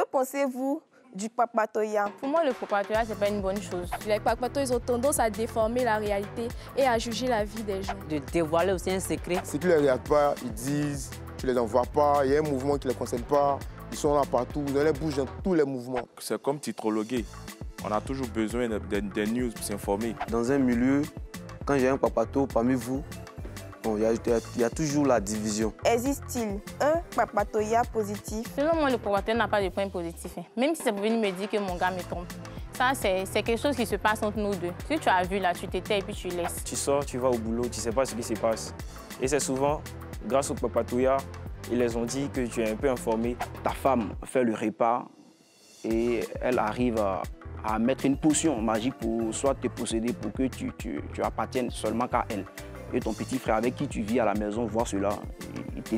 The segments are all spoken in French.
Que pensez-vous du papatoya Pour moi, le papatoya, ce n'est pas une bonne chose. Les papato ont tendance à déformer la réalité et à juger la vie des gens. De dévoiler aussi un secret. Si tu ne les regardes pas, ils disent, tu ne les envoies pas, il y a un mouvement qui ne les concerne pas, ils sont là partout, ils les bouches, dans tous les mouvements. C'est comme titrologuer. On a toujours besoin des news pour s'informer. Dans un milieu, quand j'ai un papato parmi vous, Bon, il y, a toujours la division. Existe-t-il un papatoya positif Selon moi, le papatoya n'a pas de point positif. Hein. Même si c'est pour venir me dire que mon gars me trompe. Ça, c'est quelque chose qui se passe entre nous deux. Si tu as vu là, tu t'étais et puis tu laisses. Tu sors, tu vas au boulot, tu ne sais pas ce qui se passe. Et c'est souvent, grâce au papatoya, ils les ont dit que tu es un peu informé. Ta femme fait le repas et elle arrive à, mettre une potion magique pour soit te posséder, pour que tu, tu, tu appartiennes seulement qu'à elle. Et ton petit frère avec qui tu vis à la maison voir cela, il te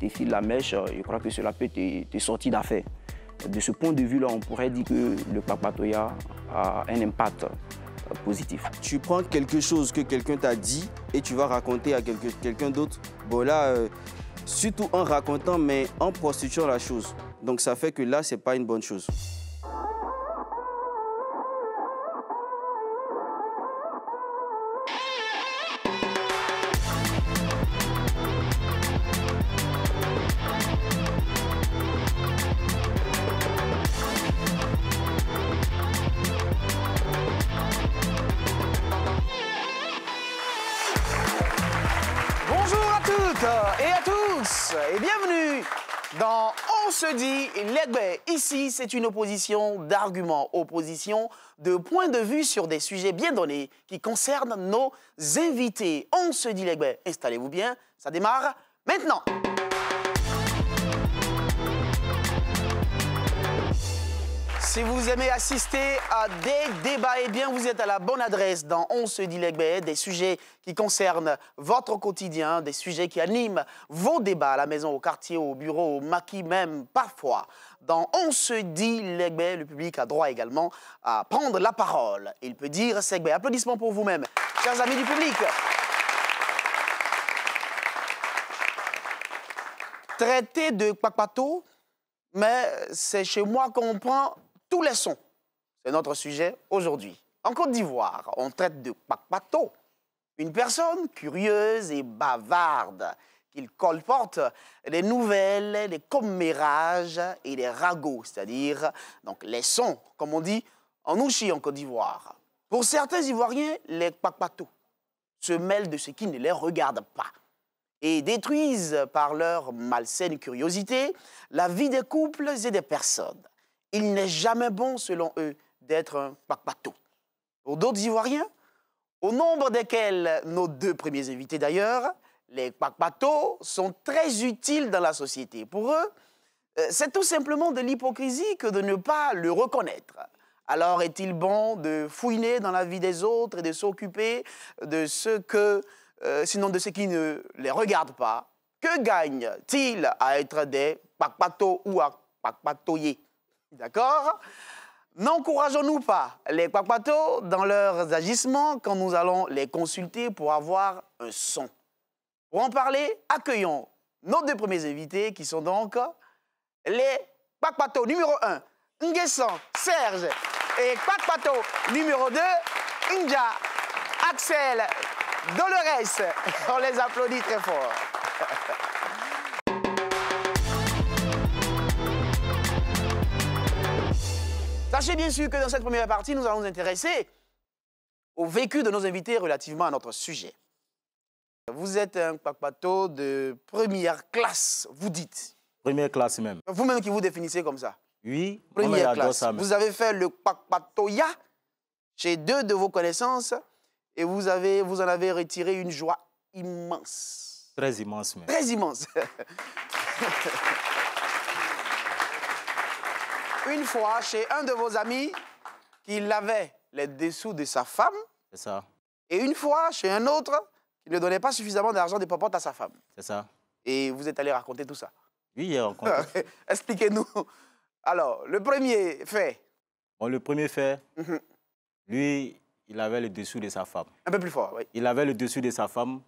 il file la mèche, je crois que cela peut te, sortir d'affaire. De ce point de vue-là, on pourrait dire que le Papatoya a un impact euh, positif. Tu prends quelque chose que quelqu'un t'a dit et tu vas raconter à quelqu'un d'autre. Bon là, euh, surtout en racontant, mais en prostituant la chose. Donc ça fait que là, ce n'est pas une bonne chose. et à tous et bienvenue dans On se dit l'Egbe. Ici, c'est une opposition d'arguments, opposition de points de vue sur des sujets bien donnés qui concernent nos invités. On se dit l'Egbe. Installez-vous bien, ça démarre maintenant. Si vous aimez assister à des débats, eh bien, vous êtes à la bonne adresse dans On se dit des sujets qui concernent votre quotidien, des sujets qui animent vos débats à la maison, au quartier, au bureau, au maquis même, parfois. Dans On se dit le public a droit également à prendre la parole. Il peut dire Segbe. Applaudissements pour vous-même, chers amis du public. Traité de Pac-Pato, mais c'est chez moi qu'on prend tous les sons. C'est notre sujet aujourd'hui. En Côte d'Ivoire, on traite de pac-pato », une personne curieuse et bavarde. qu'il colporte les nouvelles, les commérages et les ragots, c'est-à-dire donc les sons, comme on dit en Ouchi, en Côte d'Ivoire. Pour certains Ivoiriens, les pac-pato » se mêlent de ce qui ne les regarde pas et détruisent par leur malsaine curiosité la vie des couples et des personnes il n'est jamais bon, selon eux, d'être un bateau. Pour d'autres Ivoiriens, au nombre desquels nos deux premiers invités d'ailleurs, les bateaux sont très utiles dans la société. Pour eux, euh, c'est tout simplement de l'hypocrisie que de ne pas le reconnaître. Alors est-il bon de fouiner dans la vie des autres et de s'occuper de ceux que, euh, sinon de ceux qui ne les regardent pas Que gagne-t-il à être des bateaux ou à papatoyer D'accord N'encourageons-nous pas les quack-pato dans leurs agissements quand nous allons les consulter pour avoir un son Pour en parler, accueillons nos deux premiers invités qui sont donc les quack-pato numéro 1, Nguessan Serge, et quack-pato numéro 2, Inja Axel Dolores. On les applaudit très fort. Sachez bien sûr que dans cette première partie, nous allons nous intéresser au vécu de nos invités relativement à notre sujet. Vous êtes un papato de première classe, vous dites. Première classe même. Vous-même qui vous définissez comme ça. Oui, première classe. Vous avez fait le Kpagpato-ya chez deux de vos connaissances et vous, avez, vous en avez retiré une joie immense. Très immense même. Très immense. une fois chez un de vos amis qu'il avait les dessous de sa femme. C'est ça. Et une fois chez un autre qui ne donnait pas suffisamment d'argent des popotes à sa femme. C'est ça. Et vous êtes allé raconter tout ça. Oui, raconté. Expliquez-nous. Alors, le premier fait. Bon, le premier fait, mhm. lui, il avait le dessous de sa femme. Un peu plus fort, oui. Il avait le dessous de sa femme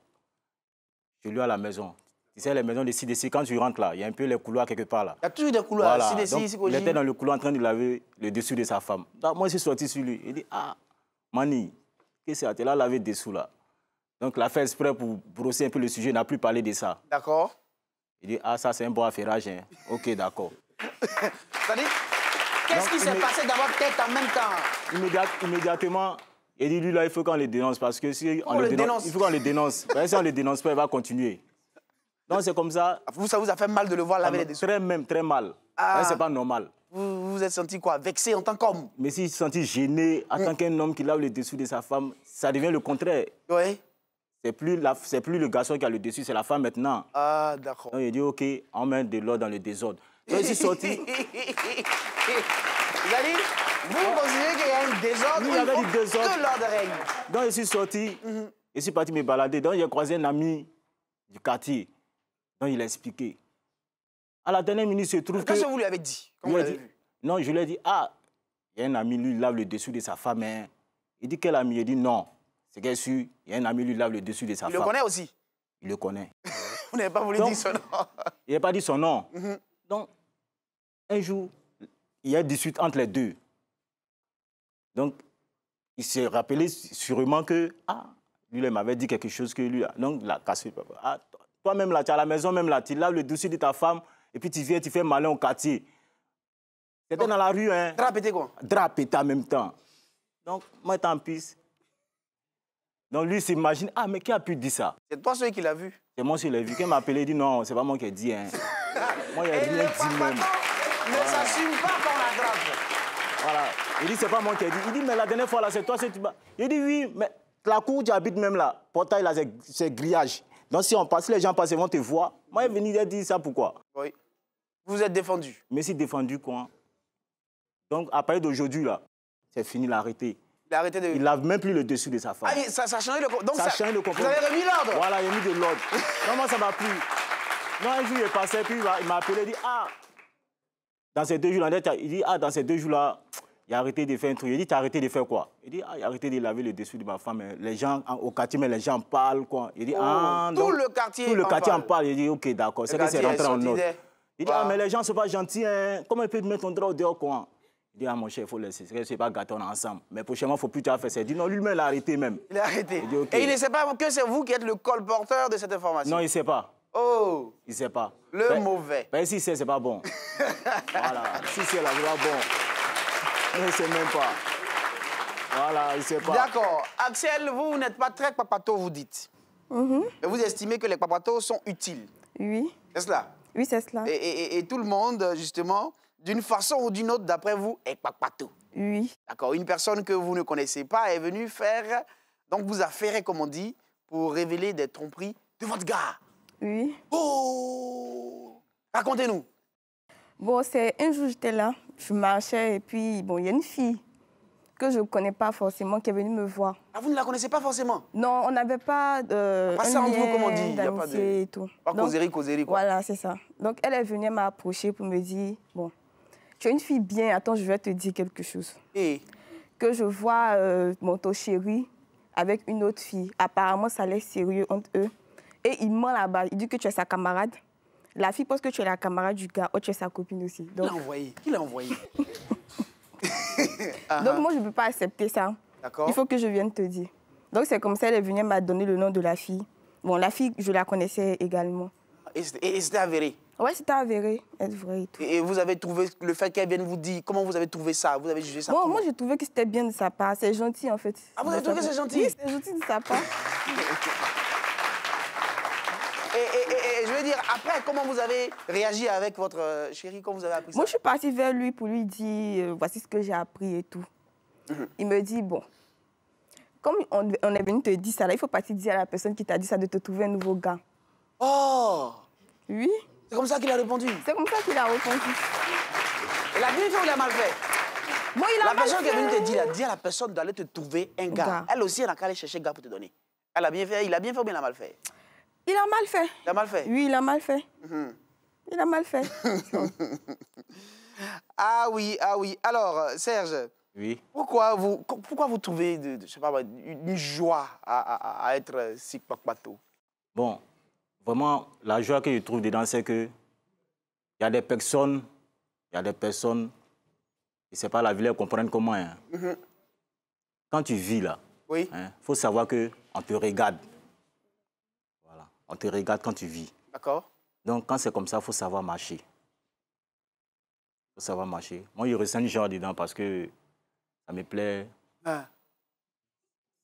chez lui à la maison. C'est la maison maisons de CDC, quand tu rentres là, il y a un peu les couloirs quelque part là. Il y a toujours des couloirs, voilà. CDC, Donc, Il était dans le couloir en train de laver le dessus de sa femme. Donc, moi, je suis sorti sur lui. Il dit Ah, Mani, qu'est-ce que c'est Tu là lavé dessous là. Donc, l'a fait exprès pour brosser un peu le sujet, n'a plus parlé de ça. D'accord. Il dit Ah, ça, c'est un bon à Hein. ok, d'accord. cest à qu'est-ce qui s'est passé dans votre tête en même temps Immédiatement. Il dit, lui, là, il faut qu'on le dénonce parce que si on, dénonce, il faut qu'on le dénonce. parce que si on le dénonce pas, il va continuer. Donc c'est comme ça. Vous, ça vous a fait mal de le voir laver les dessous Très même, très mal. Ah. C'est pas normal. Vous vous êtes senti quoi Vexé en tant qu'homme Mais si je suis senti gêné en mm. tant qu'un homme qui lave le dessous de sa femme, ça devient le contraire. Oui. C'est plus, plus le garçon qui a le dessus, c'est la femme maintenant. Ah, d'accord. Donc il dit, OK, on met de l'ordre dans le désordre. Donc je suis sorti. Zali, vous oh. considérez qu'il y a un désordre il y avait du désordre. Que l'ordre règne. Donc je suis sorti, je mm-hmm. suis parti me balader. Donc j'ai croisé un ami du quartier. Donc il a expliqué. À la dernière minute, il se trouve Qu'est-ce que vous lui avez dit, l'avez dit... Non, je lui ai dit, ah, il y a un ami, lui, il lave le dessus de sa femme. Hein. Il dit, quel ami Il dit, non, c'est qu'elle sûr, il y a un ami, lui, il lave le dessus de sa femme. Il le connaît aussi Il le connaît. vous n'avez pas voulu dire son nom Il n'a pas dit son nom. Mhm. Donc, un jour, il y a une dispute entre les deux. Donc, il s'est rappelé sûrement que, ah, lui, il m'avait dit quelque chose que lui a. Donc, il a cassé. Ah, même là, tu es à la maison, même là, tu laves le dossier de ta femme et puis tu viens, tu fais malin au quartier. C'était dans la rue, hein. était quoi était en même temps. Donc, moi, tant pis. Donc, lui s'imagine, ah, mais qui a pu dire ça C'est toi celui qui l'a vu. C'est moi qui l'ai vu. Quand m'a appelé, il dit non, c'est pas moi qui ai dit, hein. moi, il a rien dit même. Ne s'assume pas qu'on la Voilà. Il dit, c'est pas moi qui ai dit. Il dit, mais la dernière fois, là, c'est toi, c'est. Il dit, oui, mais la cour où tu habites même là, portail, là, c'est grillage. Donc si on passe, les gens passent, ils vont te voir. Moi, je venu dire ça pourquoi Oui. Vous êtes défendu. Mais si défendu, quoi. Donc à partir d'aujourd'hui, là, c'est fini l'arrêté. Arrêté de... Il n'a même plus le dessus de sa femme. Ah, ça, ça a changé le Donc, ça, change le comportement. Vous avez remis l'ordre Voilà, il a mis de l'ordre. non, moi, ça m'a plu. Non, un jour, il est passé, puis il m'a appelé, il dit Ah Dans ces deux jours-là, il dit Ah, dans ces deux jours-là, il a arrêté de faire un truc. Il dit, t'as arrêté de faire quoi Il dit, ah, a arrêté de laver le dessus de ma femme. Hein. Les gens, au quartier, mais les gens parlent, quoi. Il dit, ah ah, Tout le quartier Tout le en quartier parle. en parle. Il dit, ok, d'accord, c'est que c'est rentré en ordre. Il dit, ah, bah. mais les gens, ne sont pas gentils. Hein. Comment ils peuvent mettre ton droit dehors, quoi il dit, ah mon cher, il faut laisser, c'est pas gâté, on est ensemble. Mais prochainement, il ne faut plus faire ça. Il dit, non, lui-même, il a arrêté même. Il a arrêté. Il Et il ne sait pas que c'est vous qui êtes le colporteur de cette information. Non, il ne sait pas. Oh Il ne sait pas. Le ben, mauvais. Ben, si c'est, c'est pas bon. voilà. Si c'est là, c'est pas bon. Je ne sait même pas. Voilà, il ne sait pas. D'accord. Axel, vous, n'êtes pas très papato, vous dites. Mais mhm. vous estimez que les papatos sont utiles. Oui. C'est cela Oui, c'est cela. Et, tout le monde, justement, d'une façon ou d'une autre, d'après vous, est papato. Oui. D'accord. Une personne que vous ne connaissez pas est venue faire, donc vous affairez, comme on dit, pour révéler des tromperies de votre gars. Oui. Oh Racontez-nous. Bon, c'est un jour, j'étais là je marchais et puis, bon, il y a une fille que je ne connais pas forcément qui est venue me voir. Ah, vous ne la connaissez pas forcément Non, on n'avait pas. de. Euh, pas ça entre vous, comme on dit. Il n'y a pas de. Pas causerie, causerie, quoi. Voilà, c'est ça. Donc, elle est venue, m'approcher pour me dire Bon, tu es une fille bien, attends, je vais te dire quelque chose. Et Que je vois euh, mon taux chéri avec une autre fille. Apparemment, ça l'est sérieux entre eux. Et il ment là-bas. Il dit que tu es sa camarade. La fille pense que tu es la camarade du gars, oh, tu es sa copine aussi. Donc... Qui l'a envoyé Qui l'a envoyé Donc moi, je ne peux pas accepter ça. D'accord. Il faut que je vienne te dire. Donc c'est comme ça, elle est venue, m'a donné le nom de la fille. Bon, la fille, je la connaissais également. Et c'était avéré Ouais, c'était avéré, être vrai et tout. Et vous avez trouvé le fait qu'elle vienne vous dire, comment vous avez trouvé ça Vous avez jugé ça bon, Moi, j'ai trouvé que c'était bien de sa part. C'est gentil, en fait. Ah, vous avez trouvé que c'est gentil Oui, c'est gentil de sa part. et, je veux dire, après, comment vous avez réagi avec votre euh, chéri quand vous avez appris ça Moi, je suis partie vers lui pour lui dire, euh, voici ce que j'ai appris et tout. Mhm. Il me dit, bon, comme on, est venu te dire ça, il faut pas dire à la personne qui t'a dit ça de te trouver un nouveau gars. Oh Oui. C'est comme ça qu'il a répondu C'est comme ça qu'il a répondu. Il a bien fait ou il a mal fait Moi, il a La personne qui est venue te dire, a dit à la personne d'aller te trouver un gars. Elle aussi, elle a qu'à aller chercher un gars pour te donner. Elle a bien fait, il a bien fait ou bien il a mal fait il a mal fait. Il a mal fait Oui, il a mal fait. Mhm. Il a mal fait. ah oui, ah oui. Alors, euh, Serge, oui. pourquoi, vous, pourquoi vous trouvez je sais pas, une joie à, à, à être euh, Sikpak Bon, vraiment, la joie que je trouve dedans, c'est que il y a des personnes, il y a des personnes, je ne sais pas, la ville comprennent comment. Hein. Mhm. Quand tu vis là, il oui. Hein, faut savoir qu'on te regarde. On te regarde quand tu vis. D'accord. Donc, quand c'est comme ça, il faut savoir marcher. Il faut savoir marcher. Moi, y ressens du genre dedans parce que ça me plaît. Ah.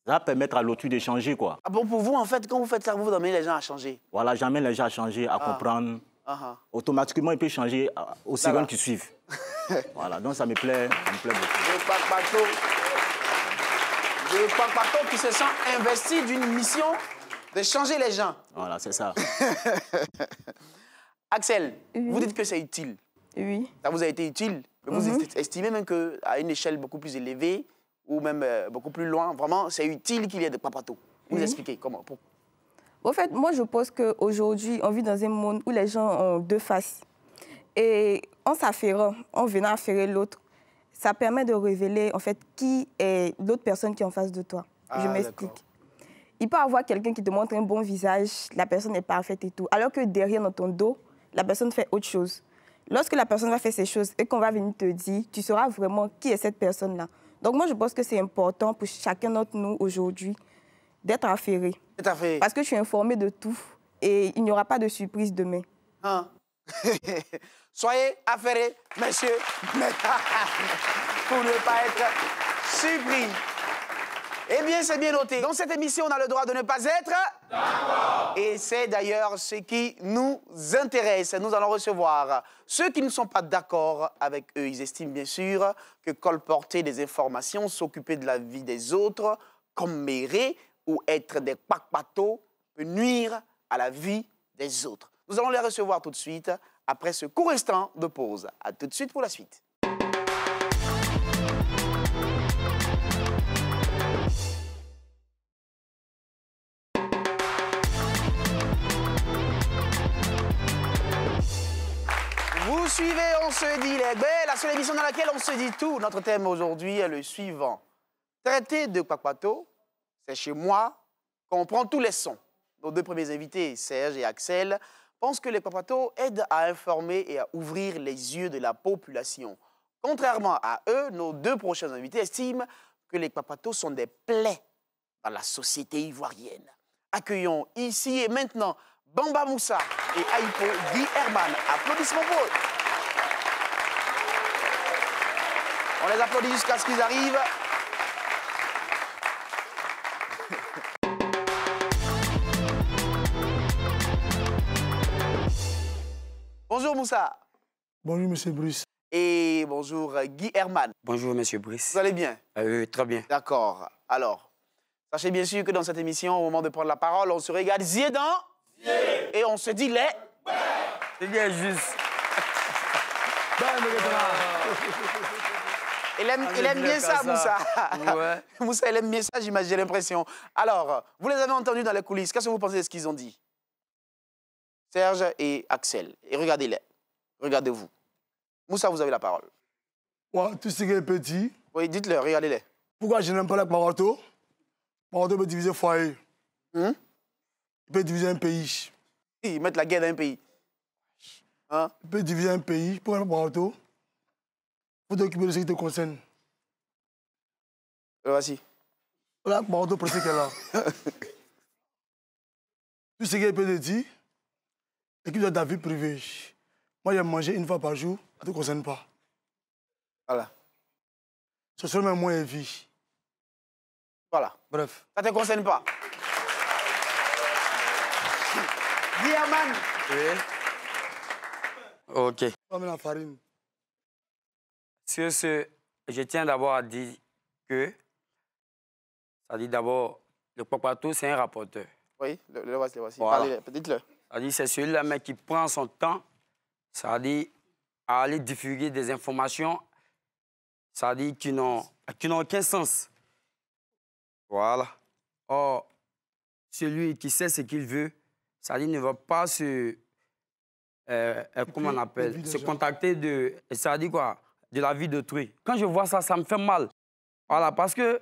Ça va permettre à l'autre de changer, quoi. Ah bon, pour vous, en fait, quand vous faites ça, vous amenez les gens à changer Voilà, j'amène les gens à changer, à ah. comprendre. Ah, Automatiquement, ils peuvent changer aux secondes qui suivent. voilà, donc ça me plaît, ça me plaît beaucoup. qui se sent investi d'une mission de changer les gens. Voilà, c'est ça. Axel, vous dites que c'est utile. Oui. Ça vous a été utile. Vous mhm. estimez même qu'à une échelle beaucoup plus élevée ou même euh, beaucoup plus loin, vraiment, c'est utile qu'il y ait des papatos. Vous expliquez comment pour... Au fait, moi, je pense qu'aujourd'hui, on vit dans un monde où les gens ont deux faces. Et en s'affairant, en venant affairer l'autre, ça permet de révéler, en fait, qui est l'autre personne qui est en face de toi. je ah, m'explique il peut avoir quelqu'un qui te montre un bon visage, la personne est parfaite et tout, alors que derrière, dans ton dos, la personne fait autre chose. Lorsque la personne va faire ces choses et qu'on va venir te dire, tu sauras vraiment qui est cette personne-là. Donc moi, je pense que c'est important pour chacun d'entre nous aujourd'hui d'être affairé. Parce que je suis informé de tout et il n'y aura pas de surprise demain. Hein? Soyez affairés, messieurs, pour ne pas être surpris. Eh bien, c'est bien noté. Dans cette émission, on a le droit de ne pas être... D'accord Et c'est d'ailleurs ce qui nous intéresse. Nous allons recevoir ceux qui ne sont pas d'accord avec eux. Ils estiment bien sûr que colporter des informations, s'occuper de la vie des autres, comme ou être des pac-pato peut nuire à la vie des autres. Nous allons les recevoir tout de suite après ce court instant de pause. À tout de suite pour la suite. suivez On se dit les belles, la seule émission dans laquelle on se dit tout. Notre thème aujourd'hui est le suivant. Traité de papato. c'est chez moi qu'on prend tous les sons. Nos deux premiers invités, Serge et Axel, pensent que les papatos aident à informer et à ouvrir les yeux de la population. Contrairement à eux, nos deux prochains invités estiment que les papatos sont des plaies dans la société ivoirienne. Accueillons ici et maintenant Bamba Moussa et Aipo Guy Herman. Applaudissements pour eux. On les applaudit jusqu'à ce qu'ils arrivent. Bonjour Moussa. Bonjour Monsieur Bruce. Et bonjour Guy Herman. Bonjour Monsieur Bruce. Vous allez bien ah Oui, très bien. D'accord. Alors, sachez bien sûr que dans cette émission, au moment de prendre la parole, on se regarde Ziedan et on se dit les. C'est bien juste. Il aime, ah, il aime bien ça, Moussa. Moussa, il aime bien ça, j'imagine, j'ai l'impression. Alors, vous les avez entendus dans les coulisses. Qu'est-ce que vous pensez de ce qu'ils ont dit Serge et Axel. Et regardez-les. Regardez-vous. Moussa, vous avez la parole. Ouais, tout ce qu'il est petit. Oui, dites-le, regardez-les. Pourquoi je n'aime pas la Maroto Maroto peut diviser foyer. Hmm? Il peut diviser un pays. Ils mettre la guerre dans un pays. Hein? Il peut diviser un pays. Pourquoi la Maroto vous occuper de ce qui te concerne. Euh, vas-y. Voilà, pour doit penser qu'elle a. Tout ce qu'elle peut te dire, c'est qu'il doit ta vie privée. Moi, j'ai mangé une fois par jour, ça ne te concerne pas. Voilà. Ce serait même moins vie. Voilà. Bref. Ça ne te concerne pas. Diamant. Oui. OK. On met la farine. Sur ce, je tiens d'abord à dire que, ça dit d'abord, le papa c'est un rapporteur. Oui, le, voici, le voici. dit, c'est celui-là, mais qui prend son temps, ça dit, à aller diffuser des informations, ça dit, qui n'ont aucun sens. Voilà. Or, celui qui sait ce qu'il veut, ça dit, ne va pas se. Euh, euh, comment on appelle Se contacter de. Ça dit quoi de la vie de d'autrui. Quand je vois ça, ça me fait mal. Voilà, parce que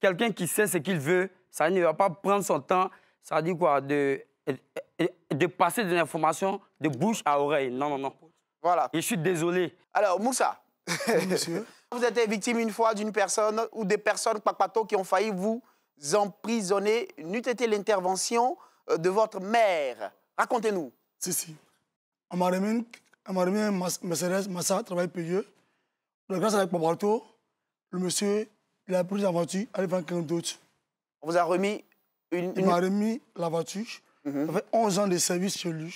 quelqu'un qui sait ce qu'il veut, ça ne va pas prendre son temps, ça dit quoi, de, de passer de l'information de bouche à oreille. Non, non, non. Voilà. je suis désolé. Alors, Moussa, vous êtes victime une fois d'une personne ou des personnes papato qui ont failli vous emprisonner, n'eût été l'intervention euh, de votre mère. Racontez-nous. Si, si. On m'a remis, un payeux grâce à Bobarto, le monsieur, il a pris la voiture, avec un quelqu'un d'autre. On vous a remis une. Il m'a remis la voiture. Mm -hmm. 11 ans de service chez lui.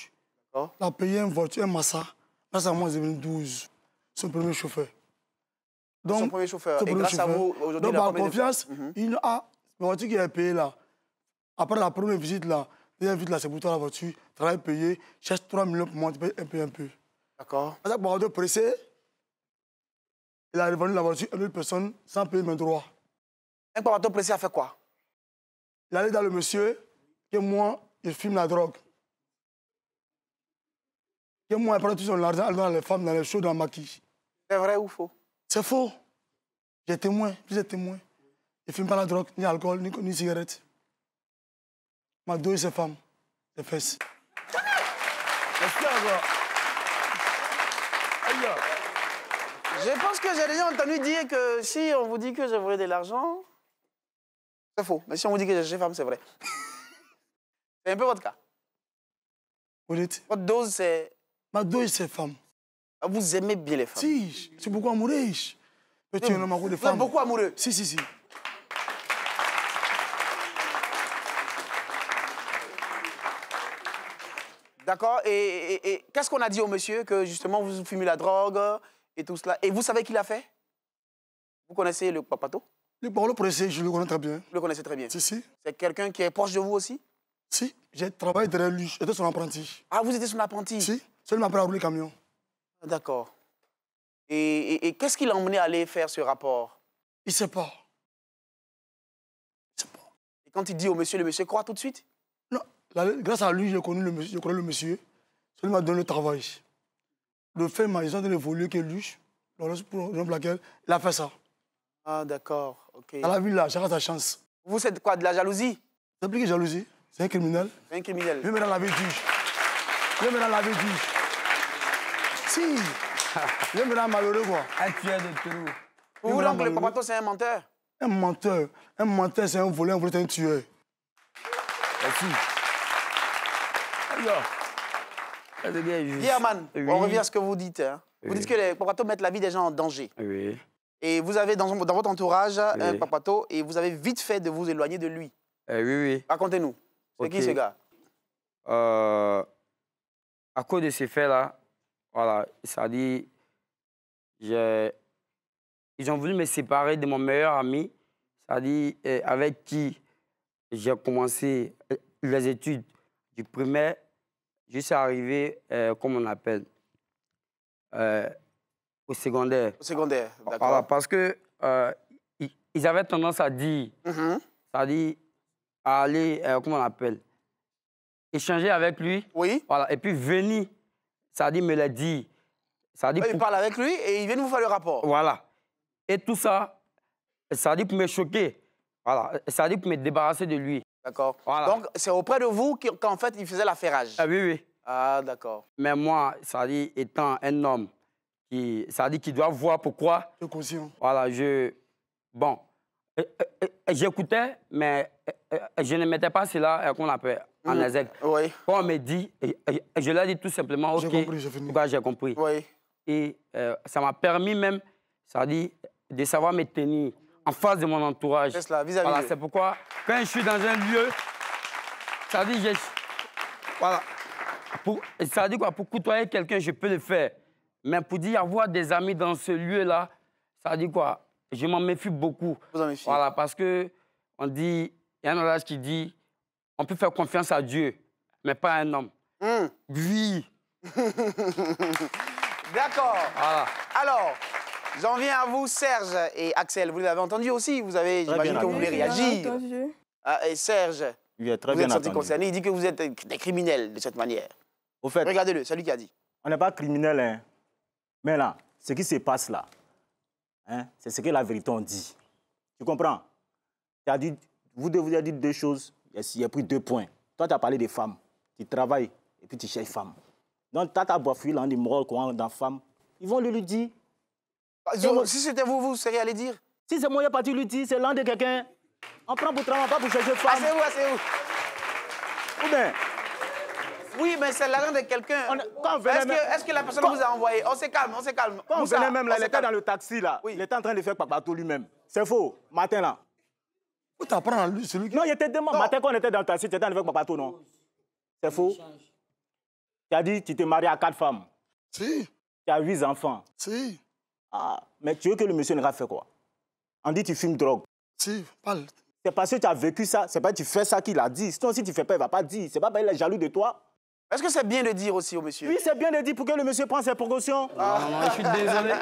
Il a payé une voiture, un Massa. Grâce à moi, j'ai 12. Son premier chauffeur. Donc, son premier chauffeur. Et grâce à vous, aujourd'hui, Donc, par confiance, mhm. il a. La voiture qui a payée là. Après la première visite là, a visite là, c'est pour la voiture. Travail payé. Cherche 3 millions pour moi, un peu, un peu. D'accord. Parce que est pressé il a revendu la voiture à une autre personne sans payer mes droits. Un tout pressé a fait quoi Il allait dans le monsieur, que moi, il fume la drogue. Que moi, il prend tout son argent, elle dans les femmes dans les shows, dans le maquis. C'est vrai ou faux C'est faux. J'ai témoin, j'ai témoin. Il ne fume pas la drogue, ni alcool, ni, ni cigarette. Ma douille, c'est femme, les fesses. Je pense que j'ai déjà entendu dire que si on vous dit que j'ai volé de l'argent, c'est faux. Mais si on vous dit que j'ai cherché femme, c'est vrai. c'est un peu votre cas. Vous dites Votre dose, c'est. Ma dose, c'est femme. Ah, vous aimez bien les femmes. Si, c'est pourquoi amoureuse. Mais tu es un amoureux de femmes. beaucoup amoureux. Si, si, si. D'accord et qu'est-ce qu'on a dit au monsieur que justement vous fumez la drogue et tout cela. Et vous savez qui l'a fait Vous connaissez le Papato Le Paolo Pressé, je le connais très bien. le connaissez très bien Si, si. C'est quelqu'un qui est proche de vous aussi Si, j'ai travaillé derrière lui, j'étais son apprenti. Ah, vous étiez son apprenti Si, c'est lui m'a appris à rouler camion. Ah, d'accord. Et, qu'est-ce qui l'a emmené à aller faire ce rapport Il ne sait pas. Il sait pas. Et quand il dit au monsieur, le monsieur croit tout de suite Non, grâce à lui, j'ai connu le monsieur, je connais le monsieur. Celui m'a donné le travail de faire magistrat de luche, que lui, pour laquelle il a fait ça. Ah, d'accord. ok. Elle la vu là, j'ai sa chance. Vous, c'est quoi, de la jalousie C'est plus que jalousie. C'est un criminel. C'est un criminel. Lui, maintenant, l'avait dit. Lui, maintenant, l'avait dit. Si. Lui, maintenant, malheureux, quoi. Un tueur de Pour Vous voulez que le papa, c'est un menteur Un menteur. Un menteur, c'est un voleur. Un voleur, c'est un tueur. Merci. Alors. Ah, on revient à ce que vous dites. Hein. Vous dites que les papatos mettent la vie des gens en danger. Oui. Et vous avez dans, votre entourage un euh, papato et vous avez vite fait de vous éloigner de lui. Eh, oui, oui. Racontez-nous. C'est qui ce gars euh, À cause de ces faits-là, voilà, ça dit, ils ont voulu me séparer de mon meilleur ami, ça dit, euh, avec qui j'ai commencé les études du primaire je suis arrivé, euh, comme on appelle, euh, au secondaire. Au secondaire, d'accord. Voilà, parce que euh, ils avaient tendance à dire, mm-hmm. à dire, à aller, euh, comment on appelle, échanger avec lui. Oui. Voilà, et puis venir, ça dit me le dit. Ça dit. Il avec lui et il vient vous faire le rapport. Voilà. Et tout ça, ça dit pour me choquer. Voilà, ça dit pour me débarrasser de lui. D'accord. Donc, c'est auprès de vous qu'en fait, il faisait l'affairage. Ah oui, oui. Ah, d'accord. Mais moi, ça dit, étant un homme qui, ça dit, qu'il doit voir pourquoi. Je conscient. Voilà, je. Bon. Euh, euh, euh, j'écoutais, mais je ne mettais pas cela qu'on appelle en mmh. Oui. Quand on me dit, je leur dit tout simplement, OK. J'ai compris, j'ai fini. Bah, j'ai compris. Oui. Et ça m'a permis même, ça dit, de savoir me tenir en face de mon entourage. C'est Voilà, c'est pourquoi quand je suis dans un lieu, ça dit je... voilà. Pour, ça dit quoi Pour côtoyer quelqu'un, je peux le faire. Mais pour dire avoir des amis dans ce lieu-là, ça dit quoi Je m'en méfie beaucoup. Voilà, parce que on dit, il y a un orage qui dit, on peut faire confiance à Dieu, mais pas à un homme. Mmh. Hum. Oui. D'accord. Voilà. Alors, J'en viens à vous, Serge et Axel. Vous l'avez entendu aussi. Vous avez, j'imagine que vous voulez réagir. Ah, et Serge, il très vous êtes sorti concerné. Il dit que vous êtes des criminels de cette manière. Au fait, regardez-le, c'est lui qui a dit. On n'est pas criminels. hein. Mais là, ce qui se passe là, hein, c'est ce que la vérité on dit. Tu comprends as dit, Vous devez vous dit deux choses. Il y a pris deux points. Toi, tu as parlé des femmes. qui travaillent et puis tu cherches femmes. Donc, tu as ta boîte là, quoi, dans femme. Ils vont lui dire bah, si c'était vous, vous seriez allé dire Si c'est moi, il a pas lui dire, c'est l'un de quelqu'un. On prend pour travail, pas pour chercher ah, femme. assez vous assez ah, vous Ou bien oui, mais c'est l'argent de quelqu'un. Est-ce que, est que, la personne vous a envoyé On se calme, on se calme. Quand on même, là, il était dans le taxi, là. Oui. Il était en train de faire tout lui-même. C'est faux, matin, là. Où t'apprends lui, celui qui... Non, il était demain. Matin, quand on était dans le taxi, tu étais en train de faire tout, non C'est faux. Tu as dit, tu t'es marié à quatre femmes. Si. Tu as huit enfants. Si. Ah, mais tu veux que le monsieur ne fait quoi On dit tu fumes drogue. Si, parle. C'est parce que tu as vécu ça, c'est pas tu fais ça qu'il a dit. Sinon, si tu fais pas, il va pas dire. C'est pas parce qu'il est jaloux de toi. Est-ce que c'est bien de dire aussi au monsieur Oui, c'est bien de dire pour que le monsieur prenne ses précautions. Ah, non, ah, je suis désolé.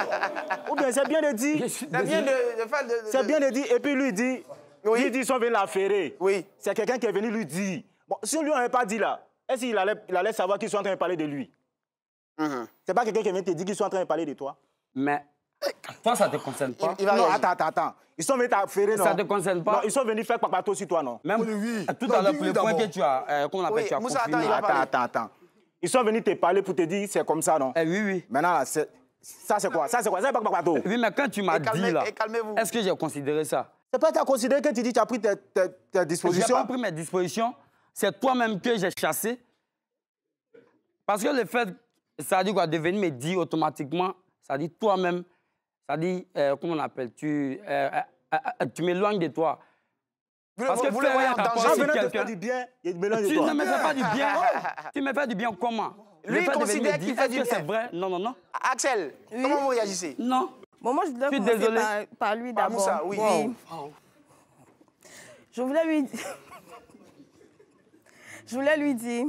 Ou bien c'est bien de dire. C'est bien de, de, de... C'est bien de dire. Et puis lui dit. Oui. Il dit, qu'ils sont venus l'affairer. Oui. C'est quelqu'un qui est venu lui dire. Bon, si on lui pas dit là, est-ce qu'il allait, il allait savoir qu'ils sont en train de parler de lui mhm. C'est pas quelqu'un qui vient te dire qu'ils sont en train de parler de toi. Mais toi, ça te concerne pas. non, attends, attends, attends. Ils sont venus t'affairer, non Ça te concerne pas. Non, ils sont venus faire papato sur toi, non Même oui. Tout à l'heure, le point que tu as, euh, qu'on appelle, oui, tu as attends, attends, attends, Ils sont venus te parler pour te dire c'est comme ça, non eh, Oui, oui. Maintenant, ça, c'est quoi Ça, c'est quoi Ça, c'est pas papato. Oui, mais quand tu m'as dit, là, est-ce que j'ai considéré ça C'est pas tu as considéré que tu dis tu as pris tes, tes, tes dispositions J'ai pas pris mes dispositions. C'est toi-même que j'ai chassé. Parce que le fait, ça dit quoi, de venir me dire automatiquement, ça dit toi-même, cest dit, dire euh, comment on appelle Tu, euh, euh, tu m'éloignes de toi. Parce que vous le voyez en danger. quelqu'un bien, Tu ne me fais pas du bien. tu me fais du bien comment Lui, il considère qu'il fait du bien. que c'est vrai Non, non, non. Axel, comment vous réagissez Non. moi, je dois commencer par, lui d'abord. Je voulais lui dire... je voulais lui dire,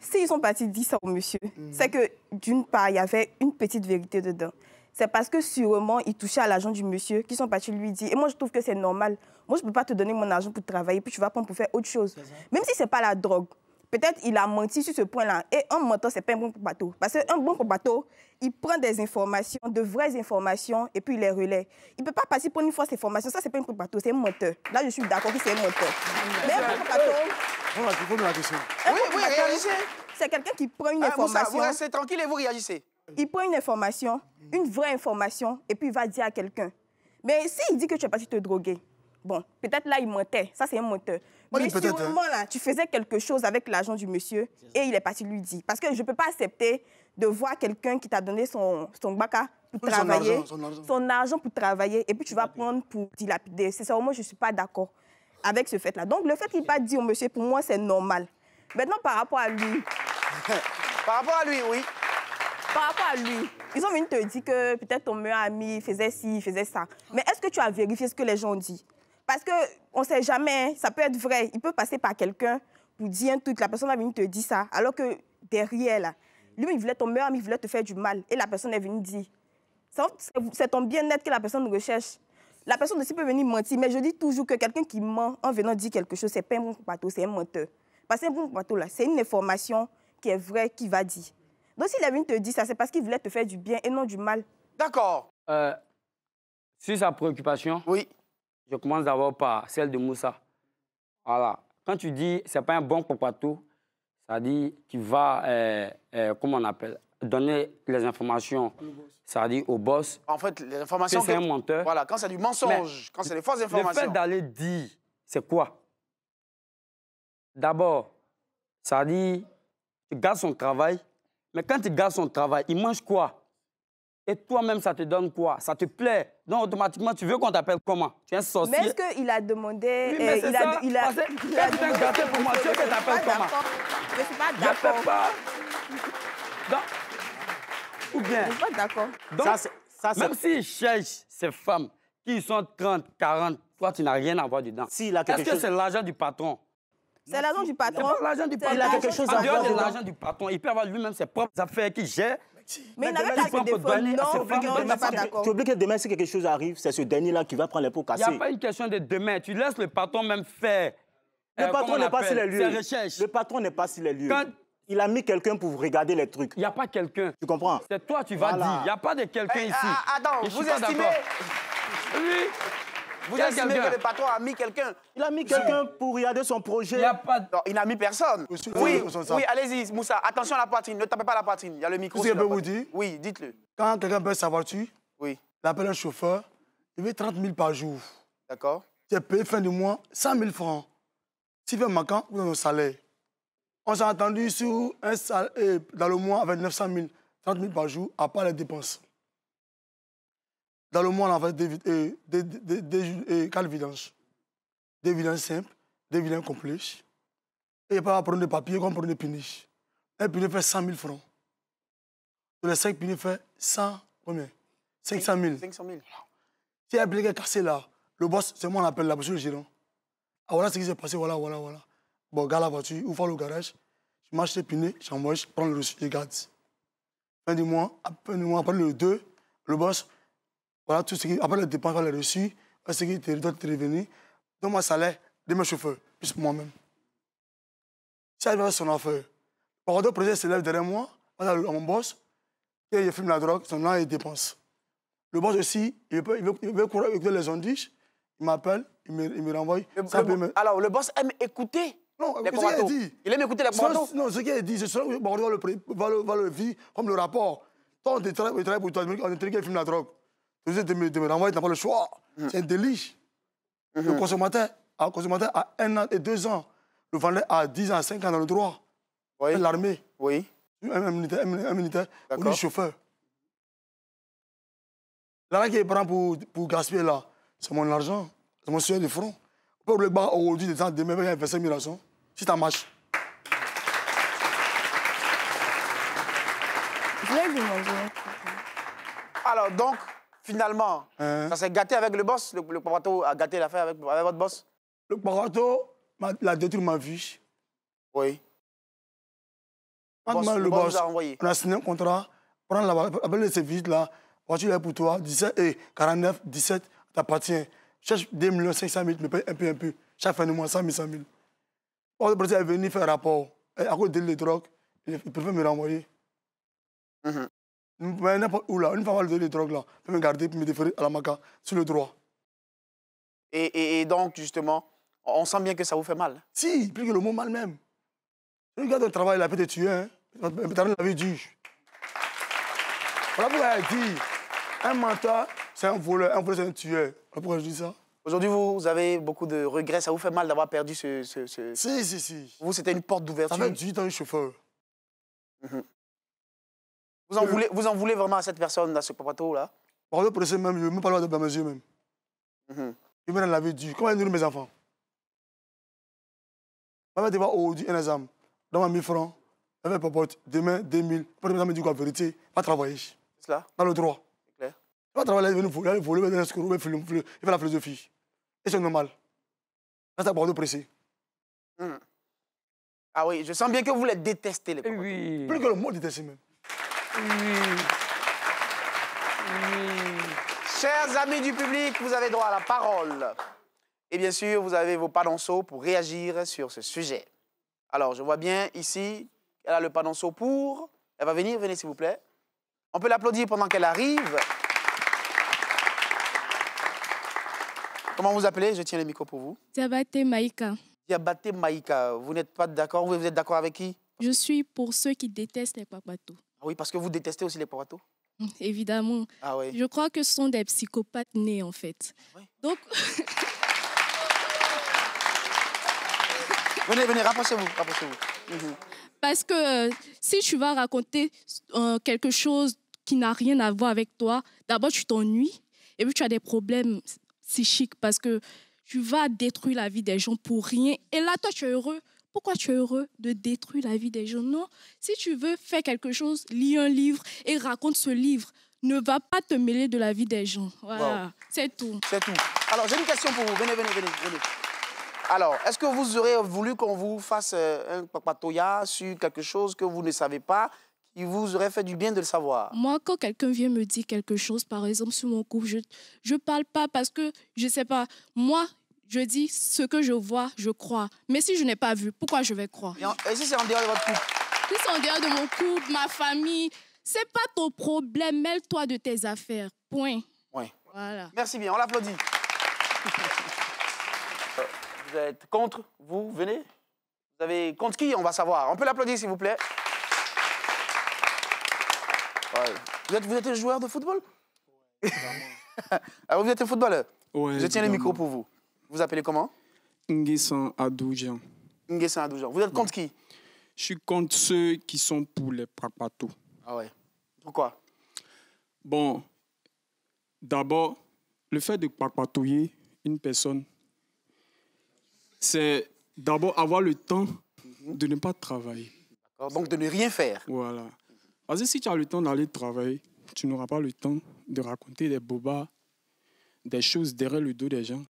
s'ils sont partis dire ça au monsieur, mhm. c'est que, d'une part, il y avait une petite vérité dedans c'est parce que sûrement, il touchait à l'argent du monsieur, qui sont partis lui dire. Et moi, je trouve que c'est normal. Moi, je ne peux pas te donner mon argent pour travailler, puis tu vas prendre pour faire autre chose. Même si ce n'est pas la drogue. Peut-être il a menti sur ce point-là. Et un menteur, ce n'est pas un bon bateau. Parce qu'un bon bateau, il prend des informations, de vraies informations, et puis il les relaie. Il ne peut pas passer pour une fois ces informations. Ça, ce n'est pas un bateau, c'est un menteur. Là, je suis d'accord que c'est un menteur. Mais un bon Oui, oui, réagissez. C'est quelqu'un qui prend une information... Vous restez tranquille et vous réagissez il prend une information, une vraie information, et puis il va dire à quelqu'un. Mais s'il dit que tu es parti te droguer, bon, peut-être là, il mentait. Ça, c'est un menteur. Oui, mais sûrement, hein. là, tu faisais quelque chose avec l'argent du monsieur et il est parti lui dire. Parce que je ne peux pas accepter de voir quelqu'un qui t'a donné son, son baka pour travailler, son argent, pour travailler, et puis tu vas prendre pour dilapider. C'est ça, moi, je ne suis pas d'accord avec ce fait-là. Donc, le fait qu'il n'ait pas dit au monsieur, pour moi, c'est normal. Maintenant, par rapport à lui... par rapport à lui, oui. Par rapport à lui, ils ont venus te dire que peut-être ton meilleur ami faisait ci, faisait ça. Mais est-ce que tu as vérifié ce que les gens ont dit Parce qu'on ne sait jamais, hein, ça peut être vrai. Il peut passer par quelqu'un pour dire un truc, la personne est venue te dire ça, alors que derrière, lui, il voulait ton meilleur ami, voulait te faire du mal. Et la personne est venue dire. C'est ton bien-être que la personne recherche. La personne aussi peut venir mentir, mais je dis toujours que quelqu'un qui ment en venant dire quelque chose, c'est pas un bon bateau, c'est un menteur. Parce que un bon bateau, là, c'est une information qui est vraie, qui va dire. Donc si la venu te dit ça, c'est parce qu'il voulait te faire du bien et non du mal. D'accord. Euh, sur sa préoccupation, oui. je commence d'abord par celle de Moussa. Voilà. Quand tu dis c'est pas un bon copato, ça dit qu'il va, euh, euh, comment on appelle, donner les informations, ça dit au boss. En fait, les informations. c'est un menteur. Voilà, quand c'est du mensonge, quand c'est des fausses informations. Le fait d'aller dire, c'est quoi D'abord, ça dit, tu garde son travail, mais quand il garde son travail, il mange quoi Et toi-même, ça te donne quoi Ça te plaît Donc, automatiquement, tu veux qu'on t'appelle comment Tu es un sorcier Mais est-ce qu'il a demandé... Euh, mais il, A, il a, Parce il a pour moi, tu veux que t'appelles comment Je ne suis pas d'accord. Je ne pas. ou bien... Je ne suis pas d'accord. Donc, ça, même s'il cherche ces femmes qui sont 30, 40, toi, tu n'as rien à voir dedans. Si, Est-ce que c'est l'argent du patron c'est l'argent du patron. l'argent du patron. Il a quelque chose à voir de l'argent du patron. Il peut avoir lui-même ses propres affaires qu'il gère. Mais il n'avait pas de Non, je Tu oublies que demain, si quelque chose arrive, c'est ce dernier-là qui va prendre les pots cassés. Il n'y a pas une question de demain. Tu laisses le patron même faire. Le euh, patron n'est pas sur les lieux. Le patron n'est pas sur les lieux. Il a mis quelqu'un pour regarder les trucs. Il n'y a pas quelqu'un. Tu comprends C'est toi, tu vas dire. Il n'y a pas de quelqu'un eh, ici. Ah, attends, vous estimez... Oui. Vous avez que le patron a mis quelqu'un. Il a mis quelqu'un pour regarder son projet. Il Non, il n'a mis personne. Oui, oui allez-y, Moussa. Attention à la poitrine. Ne tapez pas la poitrine. Il y a le micro. Qu'est-ce vous dire Oui, dites-le. Quand quelqu'un baisse sa voiture, oui. il appelle un chauffeur, il veut 30 000 par jour. D'accord. Tu payé fin du mois 100 000 francs. S'il fait manquant, vous avez un salaire. On s'est entendu sur un salaire euh, dans le mois avec 900 000, 30 000 par jour, à part les dépenses. Dans le monde, on fait, des, des, des, des, quatre vidanges. Des vidanges simples, des vidanges complexes. Et pas à prendre des papiers, comme prend des puniches. Un puni fait 100 000 francs. Les 5 punis fait 100, combien 500 000. 500 000. Si un puni est cassé là, le boss, c'est moi, on appelle là, monsieur le gérant. Ah, voilà ce qui s'est passé, voilà, voilà, voilà. Bon, garde la voiture, ouvre le garage. Je marche les puni, j'envoie, je prends le reçu, je garde. Fin du mois, après le 2, le boss, voilà tout ce qui, après les dépenses qu'on a reçues, ce qui te, doit te revenir, donne mon salaire de mes chauffeurs, plus moi-même. Ça, va à son affaire, le président s'élève derrière moi, à mon boss, et il filme la drogue, son nom il dépense. Le boss aussi, il veut, il veut, il veut écouter les ondiches, il m'appelle, il me, il me renvoie. Alors, le boss aime écouter non, les il dit. Il aime écouter les pomatos Non, ce qu'il a dit, c'est ça. que va le, va, le, va le vivre comme le rapport. Tant on travaille pour toi, on te qu'il filme la drogue obligé de me, de me renvoyer pas le choix. Hum. C'est un délit. Le hum. consommateur, un consommateur a un an et deux ans. Le vendeur a 10 ans, 5 ans dans le droit. Oui. L'armée. Oui. Un, militaire, un, militaire ou un chauffeur. L'argent qu'il prend pour, pour gaspiller là, c'est mon argent, c'est mon sueur de front. On peut le bas aujourd'hui, des temps, demain, il 25 000 Si ça marche. Alors, donc, finalement. Hein? Ça s'est gâté avec le boss Le, le a gâté l'affaire avec, avec, votre boss Le Papato l'a détruit ma vie. Oui. Le boss, le, boss, a envoyé. on a signé un contrat. Prends la bas appelle le service là. Voiture est pour toi. 17 et 49, 17, t'appartient. Cherche 2 500 000, me paye un peu, un peu. Chaque fin de mois, 100 000, 100 000. Le président est venu faire rapport. à cause de la drogue, il préfère me renvoyer. Mm -hmm n'importe où là, une femme de les drogues là, pouvez me garder pour me déférer à la maca sur le droit. Et, donc, justement, on sent bien que ça vous fait mal. Si, plus que le mot mal même. Le gars de travail a peut être tuer, hein. Peut-être l'avait dit. Voilà pourquoi elle dit un menteur, c'est un voleur, un voleur, c'est un tueur. Voilà pourquoi je dis ça. Aujourd'hui, vous avez beaucoup de regrets. Ça vous fait mal d'avoir perdu ce, ce, ce, Si, si, si. Vous, c'était une porte d'ouverture. Ça fait 18 ans, le chauffeur. Mhm. Euh. Vous en, voulez, vraiment à cette personne, à ce papato-là Par exemple, pour même, je ne parle pas de mes yeux même. Mm -hmm. Je me dit. Comment nourrir mes enfants Ma mère devait aujourd'hui un examen. Dans ma 1000 francs, elle papote. Demain, 2000. Pour me dit quoi, vérité, pas travailler. C'est cela Dans le droit. C'est clair. Elle va travailler, elle va voler, elle va faire elle la philosophie. Et c'est normal. Reste à Bordeaux pressé. Mm. Ah oui, je sens bien que vous les détestez, les eh papotes. Oui. Plus que le mot détester, même. Chers amis du public, vous avez droit à la parole. Et bien sûr, vous avez vos panonceaux pour réagir sur ce sujet. Alors, je vois bien ici, elle a le panonceau pour. Elle va venir, venez s'il vous plaît. On peut l'applaudir pendant qu'elle arrive. Comment vous appelez Je tiens le micro pour vous. Diabaté Maïka. Diabaté Maïka, vous n'êtes pas d'accord Vous êtes d'accord avec qui Je suis pour ceux qui détestent les papatos. Ah oui, parce que vous détestez aussi les porato Évidemment. Ah Je crois que ce sont des psychopathes nés, en fait. Ah Donc. venez, venez, rapprochez-vous, vous mhm. Parce que euh, si tu vas raconter euh, quelque chose qui n'a rien à voir avec toi, d'abord tu t'ennuies et puis tu as des problèmes psychiques parce que tu vas détruire la vie des gens pour rien. Et là, toi, tu es heureux pourquoi tu es heureux de détruire la vie des gens Non, si tu veux faire quelque chose, lis un livre et raconte ce livre. Ne va pas te mêler de la vie des gens. Voilà, c'est tout. C'est tout. Alors, j'ai une question pour vous. Venez, venez, venez. Alors, est-ce que vous auriez voulu qu'on vous fasse euh, un papatoya sur quelque chose que vous ne savez pas il vous aurait fait du bien de le savoir. Moi, quand quelqu'un vient me dire quelque chose, par exemple sur mon couple, je ne parle pas parce que, je ne sais pas, moi, je dis ce que je vois, je crois. Mais si je n'ai pas vu, pourquoi je vais croire Et si c'est en dehors de votre couple Si c'est en dehors de mon couple, ma famille, c'est pas ton problème. Mêle-toi de tes affaires. Point. Voilà. Merci bien, on l'applaudit. Euh, vous êtes contre Vous venez Vous avez contre qui On va savoir. On peut l'applaudir, s'il vous plaît. Vous, êtes, vous êtes un joueur de football Alors, ah, vous êtes un footballeur oui Je tiens le micro pour vous. Vous appelez comment Nguessan Adoujan. Nguessan Adoujian. Vous êtes contre qui Je suis contre ceux qui sont pour les papatous. Ah ouais. Pourquoi Bon, d'abord, le fait de papatouiller une personne, c'est d'abord avoir le temps mhm. de ne pas travailler. Donc de ne rien faire. Voilà. Parce que si tu as le temps d'aller travailler, tu n'auras pas le temps de raconter des bobas, des choses derrière le dos des gens.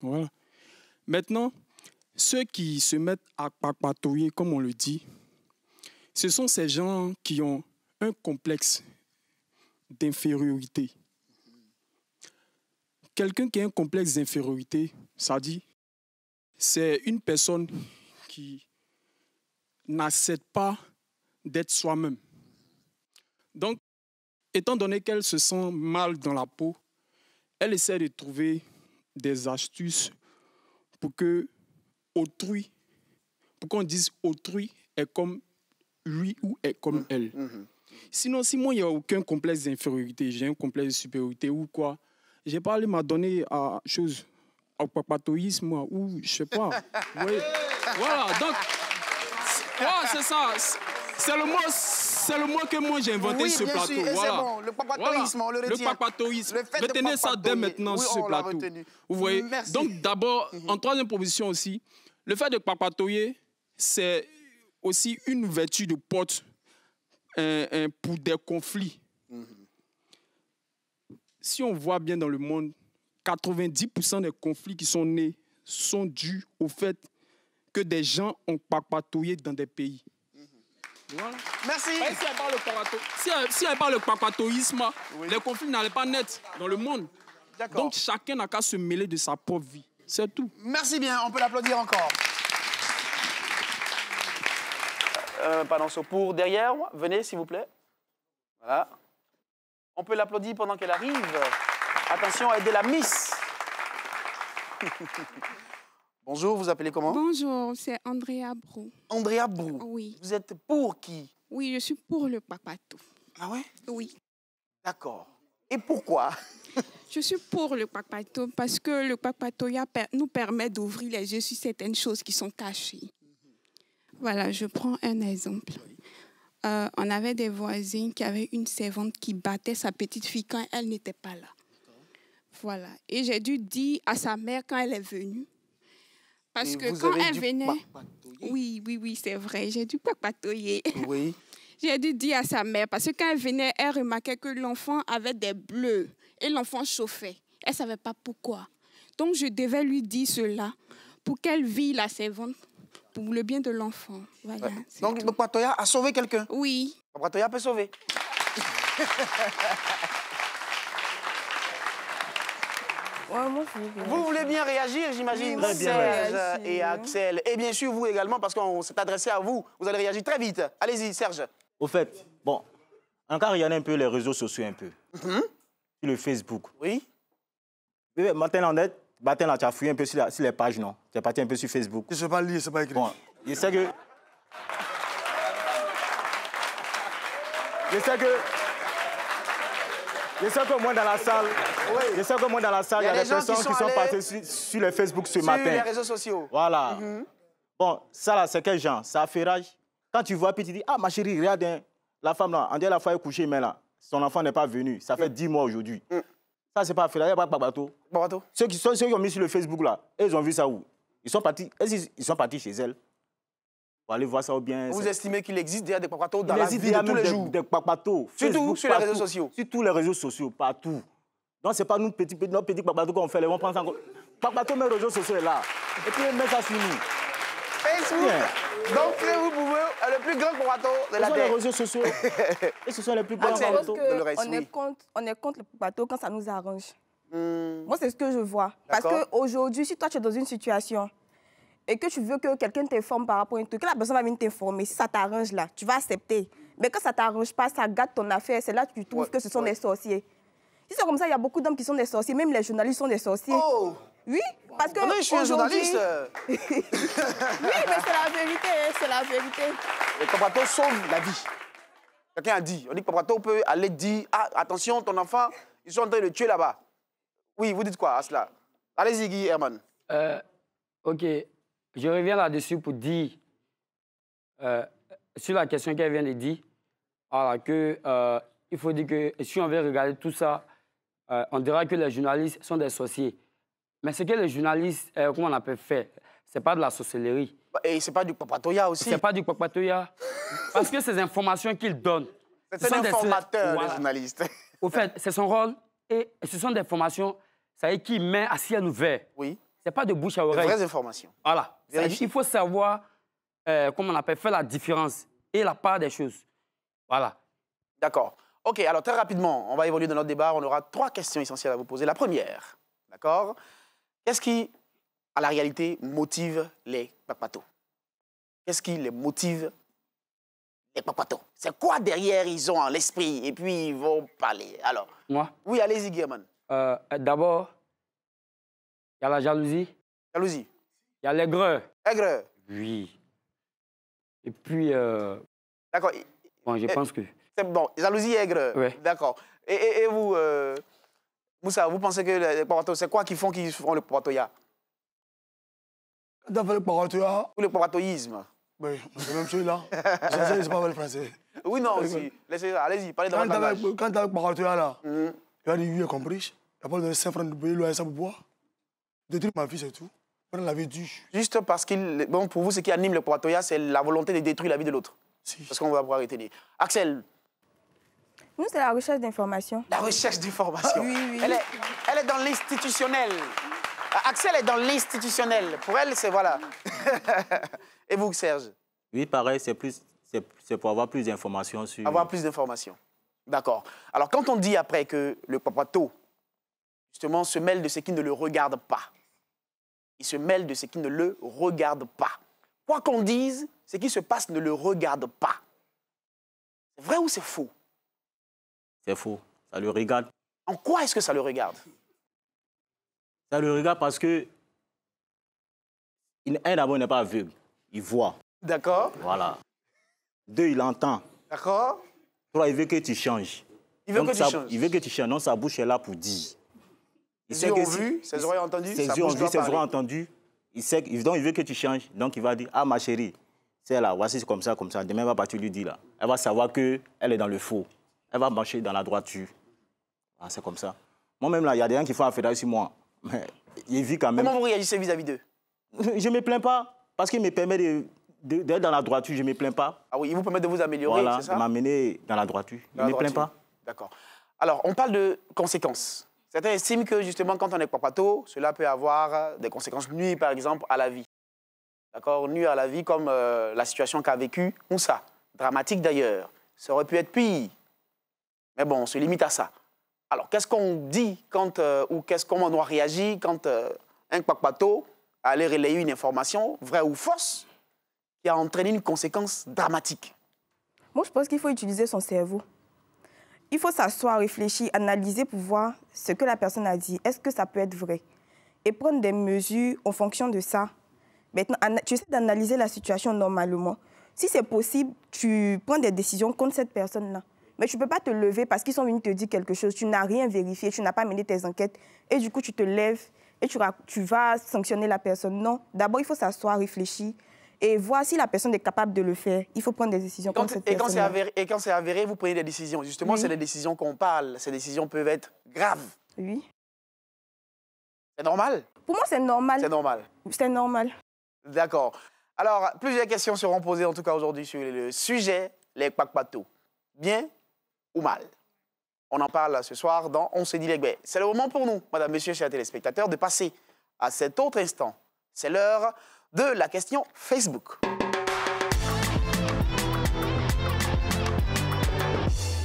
Voilà. Maintenant, ceux qui se mettent à papatouiller, comme on le dit, ce sont ces gens qui ont un complexe d'infériorité. Quelqu'un qui a un complexe d'infériorité, ça dit, c'est une personne qui n'accepte pas d'être soi-même. Donc, étant donné qu'elle se sent mal dans la peau, elle essaie de trouver des astuces pour que autrui, pour qu'on dise autrui est comme lui ou est comme mm-hmm. elle. Mm-hmm. Sinon, si moi, il n'y a aucun complexe d'infériorité, j'ai un complexe de supériorité ou quoi, j'ai pas allé m'adonner à chose, au papatoïsme ou je sais pas. Voilà, donc, c'est ça. C'est le mot c'est le mot que moi j'ai inventé sur plateau. Sûr, voilà. bon. Le papatoïsme, on le retient. Le papatoïsme. Retenez ça dès maintenant sur ce plateau. Vous voyez Donc d'abord, mhm. en troisième position aussi, le fait de papatoyer, c'est aussi une vertu de porte pour des conflits. Mhm. Si on voit bien dans le monde, 90% des conflits qui sont nés sont dus au fait que des gens ont papatoyé dans des pays. Merci. Bah, si elle parle le papatoïsme les conflits n'allaient pas naître dans le monde. Donc chacun n'a qu'à se mêler de sa propre vie. C'est tout. Merci bien, on peut l'applaudir encore. Euh, pour derrière, venez s'il vous plaît. Voilà. On peut l'applaudir pendant qu'elle arrive. Attention, aidez la Miss. Bonjour, vous appelez comment Bonjour, c'est Andrea Brou. Andrea Brou Oui. Vous êtes pour qui Oui, je suis pour le papato. Ah ouais Oui. D'accord. Et pourquoi Je suis pour le papato parce que le papatoya nous permet d'ouvrir les yeux sur certaines choses qui sont cachées. Voilà, je prends un exemple. Euh, on avait des voisines qui avaient une servante qui battait sa petite fille quand elle n'était pas là. Voilà. Et j'ai dû dire à sa mère quand elle est venue parce mm, que quand elle venait. Oui, oui, oui, c'est vrai, j'ai dû papatoyer. Oui. j'ai dû dire à sa mère, parce que quand elle venait, elle remarquait que l'enfant avait des bleus et l'enfant chauffait. Elle ne savait pas pourquoi. Donc je devais lui dire cela pour qu'elle vive la servante pour le bien de l'enfant. Voilà, Donc le Patoya a sauvé quelqu'un Oui. Le Patoya peut sauver. vous voulez bien réagir, j'imagine, Serge et Axel. Et bien sûr, vous également, parce qu'on s'est adressé à vous. Vous allez réagir très vite. Allez-y, Serge. Au fait, bon, encore a un peu les réseaux sociaux un peu. Mhm. le Facebook. Oui. oui maintenant, maintenant, tu as fouillé un peu sur, les pages, non Tu es parti un peu sur Facebook. Je ne sais pas lire, je ne sais pas écrire. Bon, je sais que... Je sais que... Je sais que moi dans la salle, oui. moi dans la salle, il y a, des, personnes qui sont, passés passées sur, les Facebook ce matin. Sur les réseaux sociaux. Voilà. Mhm. Bon, ça là, c'est quel genre Ça fait rage. Quand tu vois, puis tu dis, ah ma chérie, regarde, hein, la femme là, dirait la fois est couchée, mais là, son enfant n'est pas venu. Ça fait 10 mm. mois aujourd'hui. Mm. Ça, c'est pas fait rage, il n'y a pas bateau. Bateau. Ceux qui, sont, ont mis sur le Facebook là, ils ont vu ça où Ils sont partis, sont partis chez elles vous estimez qu'il existe déjà des papatos dans la vie de tous les des, jours papatos. Surtout sur les réseaux sociaux. Sur tous les réseaux sociaux, partout. Donc n'est pas nous petits, petits, nos petits papatos qu'on fait, les gens pensent ça. Papato, mais réseaux sociaux est là. Et puis on met ça sur nous. Facebook. Yeah. Donc vous pouvez euh, le plus grand papato de la terre. Ce sont les réseaux sociaux. Et ce sont les plus ah, grands papatos de reste, on, est contre, on est contre le papato quand ça nous arrange. Hmm. Moi c'est ce que je vois. Parce qu'aujourd'hui, si toi tu es dans une situation et que tu veux que quelqu'un t'informe par rapport à un truc, la personne va venir t'informer. Si ça t'arrange là, tu vas accepter. Mais quand ça t'arrange pas, ça gâte ton affaire. C'est là que tu trouves que ce sont des sorciers. Si c'est comme ça, il y a beaucoup d'hommes qui sont des sorciers. Même les journalistes sont des sorciers. Oh! Oui, parce que. Non, je suis un journaliste. Euh. oui, mais c'est la vérité, c'est la vérité. Les papato sauvent la vie. Quelqu'un a dit. On dit que papato peut aller dire Ah, attention, ton enfant, ils sont en train de le tuer là-bas. Oui, vous dites quoi à cela Allez-y, Guy Herman. Euh, ok je reviens là-dessus pour dire, euh, sur la question qu'elle vient de dire, qu'il euh, il faut dire que si on veut regarder tout ça, euh, on dira que les journalistes sont des sorciers. Mais ce que les journalistes, comment on appelle, fait, c'est pas de la sorcellerie. Et c'est pas du papatoya aussi. C'est pas du papatoya. parce que ces informations qu'ils donnent. C'est un informateur, des... journalistes. Au fait, c'est son rôle. Et ce sont des formations, ça y est, qui met à ciel ouvert. Oui. Ce n'est pas de bouche à oreille. vraies informations. Voilà. Il faut savoir, euh, comment on appelle, faire la différence et la part des choses. Voilà. D'accord. OK, alors très rapidement, on va évoluer dans notre débat. On aura trois questions essentielles à vous poser. La première, d'accord Qu'est-ce qui, à la réalité, motive les papatos Qu'est-ce qui les motive les papatos C'est quoi derrière ils ont en l'esprit et puis ils vont parler Alors. Moi Oui, allez-y, euh, D'abord, il y a la jalousie. Jalousie. Il y a l'aigreur. Aigreur. Oui. Et puis. Euh... D'accord. Bon, je pense que. C'est bon, jalousie et aigreur. Oui. D'accord. Et, et, et, vous, euh... Moussa, vous pensez que les Papato, c'est quoi qui font qu'ils font le Quand T'as fait le papatoya Ou le papatoïsme Oui, c'est même celui-là. je sais pas parler français. Oui, non, aussi. Laissez, allez-y, parlez dans le langage. Quand t'as le papatoya là, mm-hmm. tu as dit, oui, compris. Il a pas de 5 francs de payer le ça pour boire détruire ma vie, c'est tout. On l'avait dit. Juste parce qu'il. Bon, pour vous, ce qui anime le Patoya, c'est la volonté de détruire la vie de l'autre. Parce qu'on va pouvoir arrêter. Axel. Nous, c'est la recherche d'informations. La recherche d'informations. Ah, oui, oui. Elle est, elle est dans l'institutionnel. Ah, Axel est dans l'institutionnel. Pour elle, c'est voilà. Et vous, Serge Oui, pareil, c'est pour avoir plus d'informations sur. Avoir plus d'informations. D'accord. Alors, quand on dit après que le papato, justement, se mêle de ce qui ne le regarde pas, il se mêle de ce qui ne le regarde pas. Quoi qu'on dise, ce qui se passe ne le regarde pas. C'est vrai ou c'est faux C'est faux. Ça le regarde. En quoi est-ce que ça le regarde Ça le regarde parce que un, d'abord, il n'est pas aveugle. Il voit. D'accord. Voilà. Deux, il entend. D'accord. Trois, il veut que tu changes. Il veut que tu changes. Il veut que tu changes. Non, sa bouche est là pour dire. – Ils ont vu, ses oreilles ont entendu. Ils ont vu, ses oreilles ont entendu. Il sait, donc il veut que tu changes. Donc il va dire, ah ma chérie, c'est là, voici c'est comme ça, comme ça. Demain, va partir lui dit là. Elle va savoir qu'elle est dans le faux. Elle va marcher dans la droiture. Ah, c'est comme ça. Moi-même, là, il y a des gens qui font affaire sur moi. Mais il vit quand même. Comment vous réagissez vis-à-vis d'eux Je ne me plains pas. Parce qu'il me permet d'être de, dans la droiture, je ne me plains pas. Ah oui, il vous permet de vous améliorer, voilà, c'est ça Voilà, m'amener dans la droiture. je ne me plains pas. D'accord. Alors, on parle de conséquences. Certains estiment que justement, quand on est papato, cela peut avoir des conséquences nues, par exemple, à la vie. D'accord Nues à la vie, comme euh, la situation qu'a vécue Moussa. Dramatique d'ailleurs. Ça aurait pu être pire. Mais bon, on se limite à ça. Alors, qu'est-ce qu'on dit quand, euh, ou qu'est-ce qu'on doit réagir quand euh, un papato a relayer une information, vraie ou fausse, qui a entraîné une conséquence dramatique Moi, je pense qu'il faut utiliser son cerveau il faut s'asseoir, réfléchir, analyser pour voir ce que la personne a dit. Est-ce que ça peut être vrai Et prendre des mesures en fonction de ça. Maintenant, tu essaies d'analyser la situation normalement. Si c'est possible, tu prends des décisions contre cette personne-là. Mais tu ne peux pas te lever parce qu'ils sont venus te dire quelque chose. Tu n'as rien vérifié, tu n'as pas mené tes enquêtes. Et du coup, tu te lèves et tu, tu vas sanctionner la personne. Non, d'abord, il faut s'asseoir, réfléchir, et voir si la personne est capable de le faire. Il faut prendre des décisions quand, et quand, et quand c'est avéré, vous prenez des décisions. Justement, c'est les décisions qu'on parle. Ces décisions peuvent être graves. Oui. C'est normal Pour moi, c'est normal. C'est normal. C'est normal. D'accord. Alors, plusieurs questions seront posées, en tout cas aujourd'hui, sur le sujet, les patou. Bien ou mal On en parle ce soir dans On se dit les C'est le moment pour nous, madame, monsieur, chers téléspectateurs, de passer à cet autre instant. C'est l'heure de la question Facebook.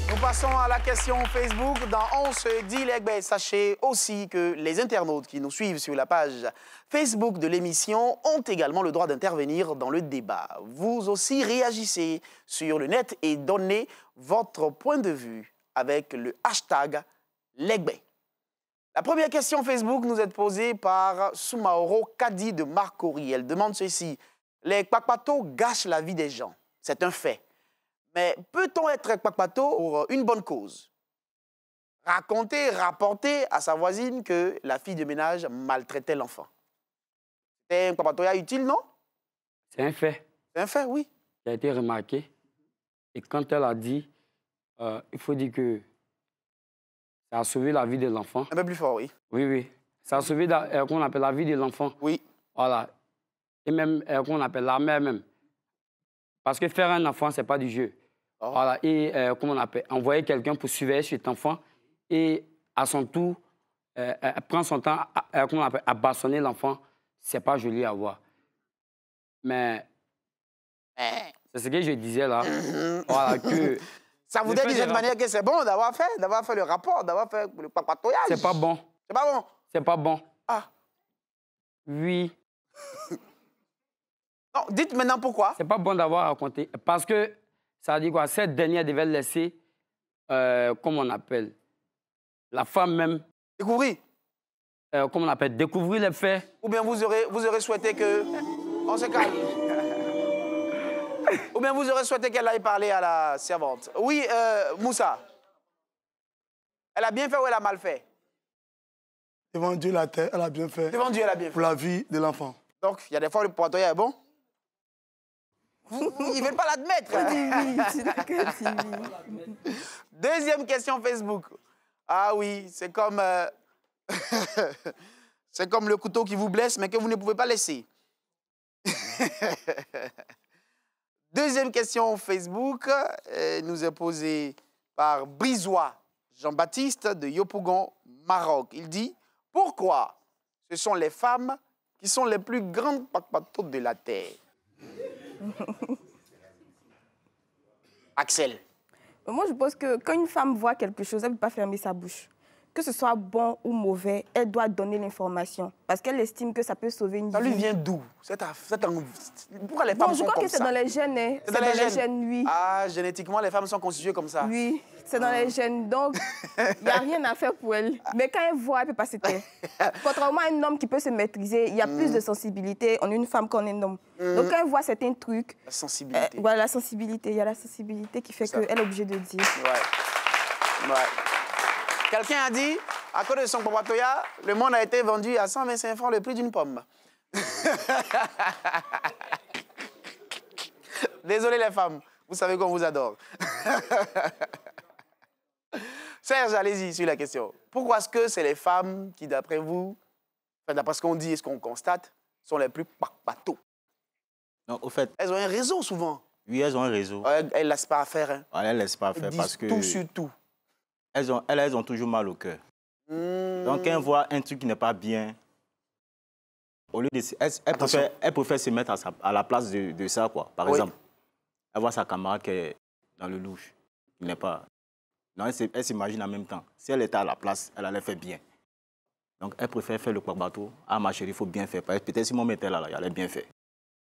Nous passons à la question Facebook. Dans On se dit les ben, sachez aussi que les internautes qui nous suivent sur la page Facebook de l'émission ont également le droit d'intervenir dans le débat. Vous aussi réagissez sur le net et donnez votre point de vue avec le hashtag Legbay. La première question Facebook nous est posée par Soumaoro Kadi de Marcory. Elle demande ceci. Les papato gâchent la vie des gens. C'est un fait. Mais peut-on être kpakpato pour une bonne cause Raconter, rapporter à sa voisine que la fille de ménage maltraitait l'enfant. C'est un papato utile, non C'est un fait. C'est un fait, oui. Ça a été remarqué. Et quand elle a dit, euh, il faut dire que ça a sauvé la vie de l'enfant. Un peu plus fort, oui. Oui, oui. Ça a sauvé euh, qu'on appelle la vie de l'enfant. Oui. Voilà. Et même euh, qu'on appelle la mère même. Parce que faire un enfant, c'est pas du jeu. Ah. Voilà. Et euh, comment on appelle Envoyer quelqu'un pour surveiller cet enfant et à son tour, prendre son temps à, comment appelle, à bassonner l'enfant, c'est pas joli à voir. Mais eh. c'est ce que je disais là. voilà, que ça vous dit de cette manière que c'est bon d'avoir fait, d'avoir fait le rapport, d'avoir fait le papatoyage. C'est pas bon. C'est pas bon. C'est pas bon. Ah. Oui. non, dites maintenant pourquoi. C'est pas bon d'avoir raconté. Parce que, ça dit quoi, cette dernière devait laisser, euh, comme on appelle, la femme même. Découvrir. Euh, comme on appelle Découvrir les faits. Ou bien vous aurez, vous aurez souhaité que. On se calme. Ou bien vous aurez souhaité qu'elle aille parler à la servante. Oui, euh, Moussa. Elle a bien fait ou elle a mal fait Devant Dieu, la terre, elle a bien fait. Devant Dieu, elle a bien fait. Pour la vie de l'enfant. Donc, il y a des fois, le poidoyer est bon. ils ne veulent pas l'admettre. Deuxième question Facebook. Ah oui, c'est comme... Euh, c'est comme le couteau qui vous blesse, mais que vous ne pouvez pas laisser. Deuxième question Facebook euh, nous est posée par Brisois Jean-Baptiste de Yopougon, Maroc. Il dit Pourquoi ce sont les femmes qui sont les plus grandes papatotes de la Terre Axel. Moi, je pense que quand une femme voit quelque chose, elle ne peut pas fermer sa bouche que ce soit bon ou mauvais, elle doit donner l'information parce qu'elle estime que ça peut sauver une vie. Ça lui vient d'où Pourquoi les femmes sont comme ça Je crois que c'est hein. dans les gènes. C'est dans, les, gènes. Ah, génétiquement, les femmes sont constituées comme ça. Oui, c'est dans les ah. gènes. Donc, il n'y a rien à faire pour elle. Mais quand elle voit, elle ne peut pas se taire. Contrairement à un homme qui peut se maîtriser, il y a plus mm. de sensibilité en une femme qu'en un homme. Mm. Donc, quand elle voit certains trucs... La sensibilité. Euh, voilà, la sensibilité. Il y a la sensibilité qui fait qu'elle est obligée de dire. Ouais. Ouais. Quelqu'un a dit, à cause de son papatoya, le monde a été vendu à 125 francs le prix d'une pomme. Désolé les femmes, vous savez qu'on vous adore. Serge, allez-y sur la question. Pourquoi est-ce que c'est les femmes qui, d'après vous, enfin, d'après ce qu'on dit et ce qu'on constate, sont les plus bateaux Non, au fait. Elles ont un réseau souvent. Oui, elles ont un réseau. Elles ne laissent pas à faire. Hein. Elles ne laissent pas à faire parce que. Tout sur tout elles ont, elles, ont toujours mal au cœur. Donc, hmm. quand elles voient un truc qui n'est pas bien, au lieu de, elles, préfèrent, se mettre à, à la place de, ça, quoi. Par exemple, Elles voient sa camarade qui est dans le louche, il n'est pas. Non, elle s'imagine en même temps. Si elle était à la place, elle allait faire bien. Donc, elle préfère faire le bateau. Ah, ma chérie, il faut bien faire. Peut-être si mon mère là, il allait bien faire.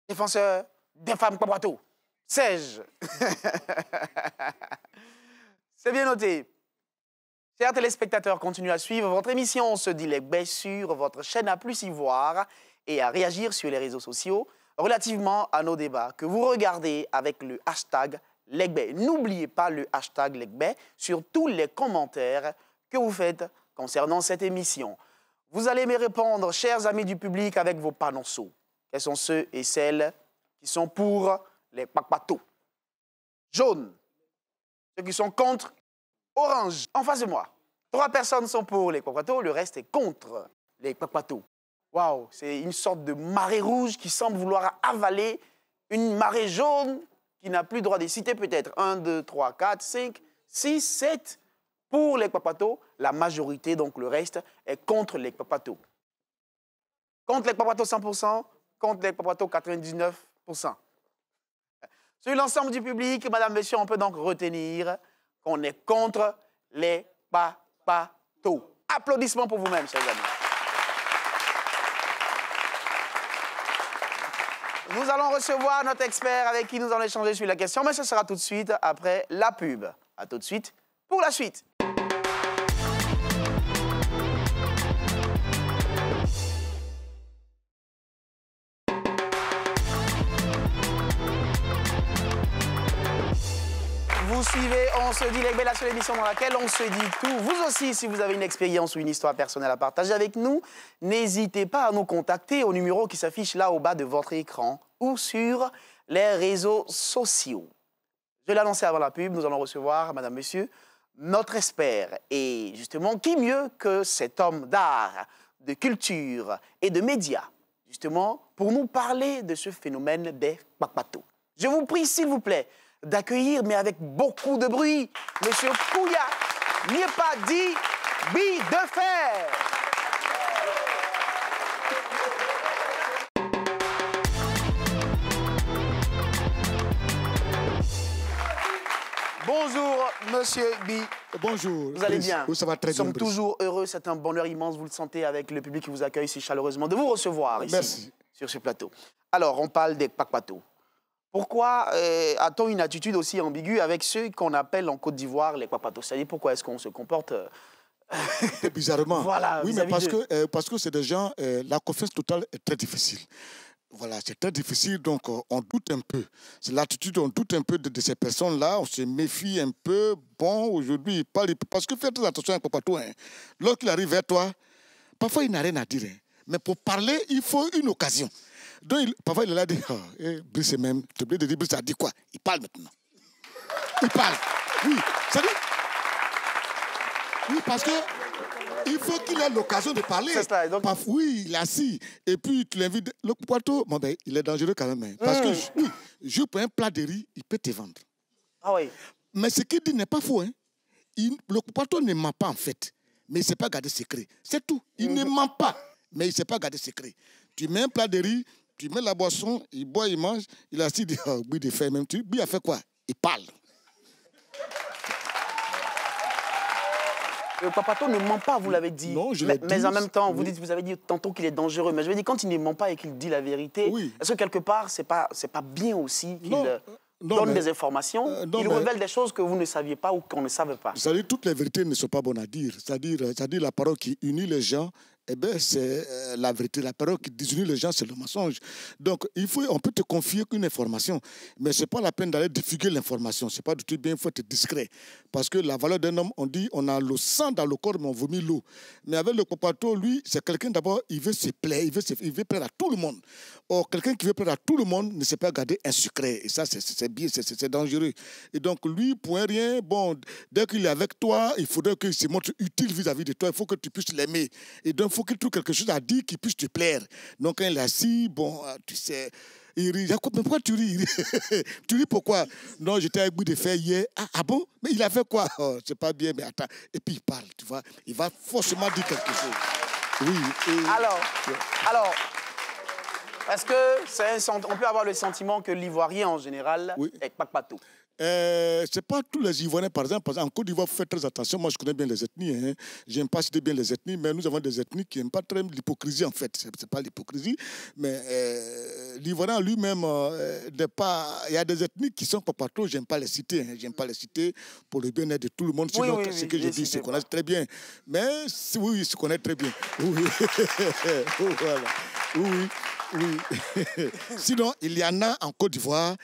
Défenseur des femmes bateau. sais-je. C'est bien noté. Chers téléspectateurs, continuez à suivre votre émission. On se dit les sur votre chaîne à plus y voir et à réagir sur les réseaux sociaux relativement à nos débats que vous regardez avec le hashtag Legbay. N'oubliez pas le hashtag Legbay sur tous les commentaires que vous faites concernant cette émission. Vous allez me répondre, chers amis du public, avec vos panonceaux. Quels sont ceux et celles qui sont pour les papatos Jaune. Ceux qui sont contre orange. En face de moi, trois personnes sont pour les quapatos, le reste est contre les quapatos. Waouh, c'est une sorte de marée rouge qui semble vouloir avaler une marée jaune qui n'a plus le droit de citer peut-être. 1, 2, 3, 4, 5, 6, 7 pour les quapatos. La majorité, donc le reste, est contre les quapatos. Contre les quapatos 100%, contre les quapatos 99%. Sur l'ensemble du public, Madame, Monsieur, on peut donc retenir on est contre les papatos. Applaudissements pour vous-même, chers amis. Nous allons recevoir notre expert avec qui nous allons échanger sur la question, mais ce sera tout de suite après la pub. À tout de suite pour la suite. On se dit les belles, émission dans laquelle on se dit tout. Vous aussi, si vous avez une expérience ou une histoire personnelle à partager avec nous, n'hésitez pas à nous contacter au numéro qui s'affiche là au bas de votre écran ou sur les réseaux sociaux. Je l'ai annoncé avant la pub, nous allons recevoir, madame, monsieur, notre expert. Et justement, qui mieux que cet homme d'art, de culture et de médias, justement, pour nous parler de ce phénomène des papatos. Je vous prie, s'il vous plaît, d'accueillir, mais avec beaucoup de bruit, Monsieur Pouya dit, Bi de Fer. Bonjour, monsieur Bi. Bonjour. Vous allez bien ça va très Nous sommes toujours heureux. C'est un bonheur immense. Vous le sentez avec le public qui vous accueille si chaleureusement de vous recevoir ici, sur ce plateau. Alors, on parle des Pakpato. Pourquoi euh, a-t-on une attitude aussi ambiguë avec ceux qu'on appelle en Côte d'Ivoire les papatos C'est-à-dire pourquoi est-ce qu'on se comporte euh, bizarrement voilà, Oui, mais parce que euh, parce que c'est des gens, la confiance totale est très difficile. Voilà, c'est très difficile, donc on doute un peu. C'est l'attitude, on doute un peu de, ces personnes-là, on se méfie un peu. Bon, aujourd'hui, il parle, parce que faites attention à un papato. Hein. Lorsqu'il arrive vers toi, parfois il n'a rien à dire. Hein. Mais pour parler, il faut une occasion. Donc, il, parfois, il a dit, oh, Brice même, tu oublié de dire, Brice a dit quoi Il parle maintenant. Il parle. Oui, ça dit. Oui, parce que il faut qu'il ait l'occasion de parler. Donc... oui, il est assis. Et puis, tu l'invites. Le poitou, ben, il est dangereux quand même. Hein. parce que, hmm. oui, je prends un plat de riz, il peut te vendre. Ah oui. Mais ce qu'il dit n'est pas faux. Hein. le poitou ne ment pas, en fait. Mais il ne sait pas garder secret. C'est tout. Il ne hmm. ment pas, mais il ne sait pas garder secret. Tu mets un plat de riz, tu mets la boisson, il boit, il mange, il a dit, des oh, de fer, même tu. puis il a fait quoi Il parle. Le euh, papato ne ment pas, vous l'avez dit. Non, je mais, dit, mais en même temps, vous dites, vous avez dit tantôt qu'il est dangereux. Mais je veux dire, quand il ne ment pas et qu'il dit la vérité, est-ce que quelque part, c'est pas, c'est pas bien aussi qu'il euh, euh, donne des informations Il révèle des choses que vous ne saviez pas ou qu'on ne savait pas. cest à toutes les vérités ne sont pas bonnes à dire. C'est-à-dire, c'est-à-dire la parole qui unit les gens eh bien, c'est euh, la vérité, la parole qui désunit les gens, c'est le mensonge. Donc, il faut, on peut te confier une information, mais ce n'est pas la peine d'aller diffuser l'information. Ce n'est pas du tout bien, il faut être discret. Parce que la valeur d'un homme, on dit, on a le sang dans le corps, mais on vomit l'eau. Mais avec le copato, lui, c'est quelqu'un d'abord, il veut se plaire, il veut, il veut plaire à tout le monde. Or, quelqu'un qui veut plaire à tout le monde ne sait pas garder un secret. Et ça, c'est bien, c'est dangereux. Et donc, lui, pour un rien, bon, dès qu'il est avec toi, il faudrait qu'il se montre utile vis-à-vis de toi. Il faut que tu puisses l'aimer. Et donc, faut qu'il trouve quelque chose à dire qui puisse te plaire. Donc, quand il est assis, bon, euh, tu sais, il rit. mais pourquoi tu ris Tu ris pourquoi Non, j'étais à bout de faire hier. Ah, ah, bon Mais il a fait quoi C'est oh, pas bien, mais attends. Et puis il parle, tu vois. Il va forcément dire quelque chose. Oui. Alors, alors, est-ce que c'est on peut avoir le sentiment que l'Ivoirien en général oui. pas tout euh, c'est pas tous les Ivoiriens, par exemple. parce en Côte d'Ivoire, vous faites très attention. Moi, je connais bien les ethnies. Hein. j'aime pas citer bien les ethnies, mais nous avons des ethnies qui n'aiment pas très l'hypocrisie, en fait. c'est pas l'hypocrisie, mais euh, l'Ivoirien lui-même, euh, pas... il y a des ethnies qui sont pas partout. j'aime pas les citer. Hein. pas les citer pour le bien-être de tout le monde. Sinon, ce que je dis, ils se connaissent très bien. Mais oui, ils se connaissent très bien. Oui, oui. Oui. Sinon, il y en a en Côte d'Ivoire,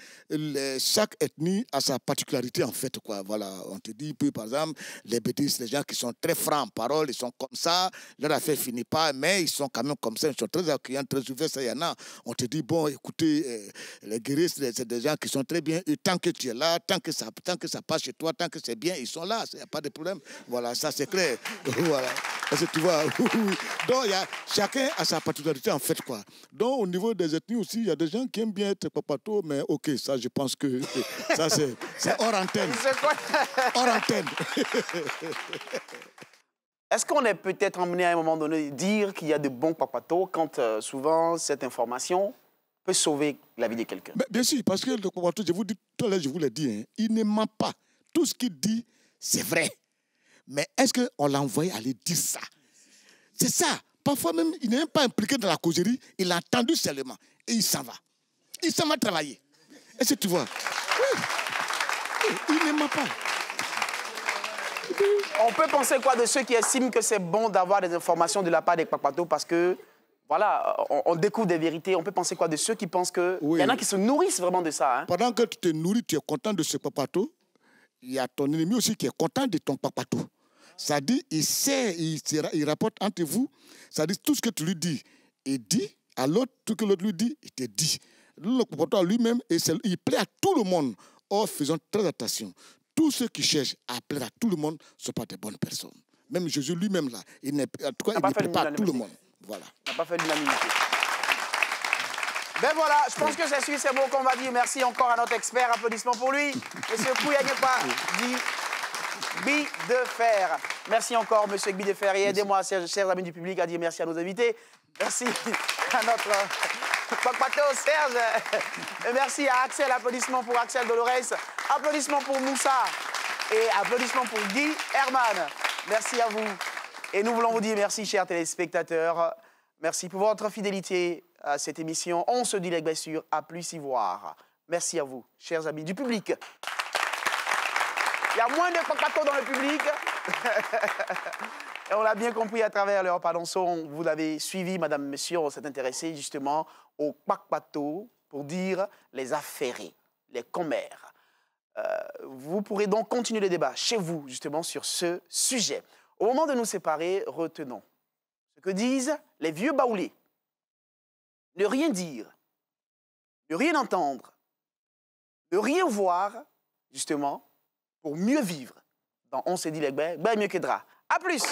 chaque ethnie a sa particularité en fait. Quoi. Voilà, on te dit, par exemple, les bêtises, les gens qui sont très francs en parole, ils sont comme ça, leur affaire finit pas, mais ils sont quand même comme ça, ils sont très accueillants, très ouverts, ça, il y en a. On te dit, bon, écoutez, euh, les guéristes, c'est des gens qui sont très bien, tant que tu es là, tant que ça, tant que ça passe chez toi, tant que c'est bien, ils sont là, il n'y a pas de problème. Voilà, ça c'est clair. voilà. Parce que tu vois, donc, y a, chacun a sa particularité en fait. quoi. Donc, au niveau des ethnies aussi, il y a des gens qui aiment bien être papato, mais ok, ça, je pense que euh, ça, c'est hors antenne. hors antenne. Est-ce qu'on est, peut-être emmené à un moment donné dire qu'il y a de bons papato quand euh, souvent cette information peut sauver la vie de quelqu'un Bien sûr, parce que le papato, je vous dis, tout je vous l'ai dit, hein, il ne ment pas. Tout ce qu'il dit, c'est vrai. Mais est-ce qu'on l'a envoyé aller dire ça C'est ça. Parfois même, il n'est même pas impliqué dans la causerie, il a entendu seulement et il s'en va. Il s'en va travailler. Et ce tu vois oui. Il n'aime pas. On peut penser quoi de ceux qui estiment que c'est bon d'avoir des informations de la part des papatos parce que, voilà, on, découvre des vérités. On peut penser quoi de ceux qui pensent que... Il y en a qui se nourrissent vraiment de ça. Hein. Pendant que tu te nourris, tu es content de ce papato. Il y a ton ennemi aussi qui est content de ton papato. Ça dit, il sait, il, rapporte entre vous. Ça dit, tout ce que tu lui dis, il dit. À l'autre, tout ce que l'autre lui dit, il te dit. Le comportement lui-même, il plaît à tout le monde. Or, faisons très attention. Tous ceux qui cherchent à plaire à tout le monde ne sont pas des bonnes personnes. Même Jésus lui-même, là, il n'est pas, pas à tout le monde. Voilà. n'a pas fait l'unanimité. Ben voilà, je pense que c'est sur c'est qu'on va dire merci encore à notre expert. Applaudissements pour lui. Monsieur pas dit Fer, Merci encore, monsieur Gbidefer Et aidez-moi, chers amis du public, à dire merci à nos invités. Merci à notre. Serge. merci à Axel. Applaudissements pour Axel Dolores. Applaudissements pour Moussa. Et applaudissements pour Guy Herman. Merci à vous. Et nous voulons vous dire merci, chers téléspectateurs. Merci pour votre fidélité à cette émission. On se dit les blessures. À plus y voir. Merci à vous, chers amis du public. Il y a moins de pac-pato dans le public. Et on l'a bien compris à travers leur son. Vous l'avez suivi, madame, monsieur. On s'est intéressé justement aux pac-pato pour dire les affairés, les commères. Euh, vous pourrez donc continuer le débat chez vous, justement, sur ce sujet. Au moment de nous séparer, retenons ce que disent les vieux baoulés. Ne rien dire, ne rien entendre, ne rien voir, justement, pour mieux vivre. Dans On s'est dit les bien mieux que dra. À plus!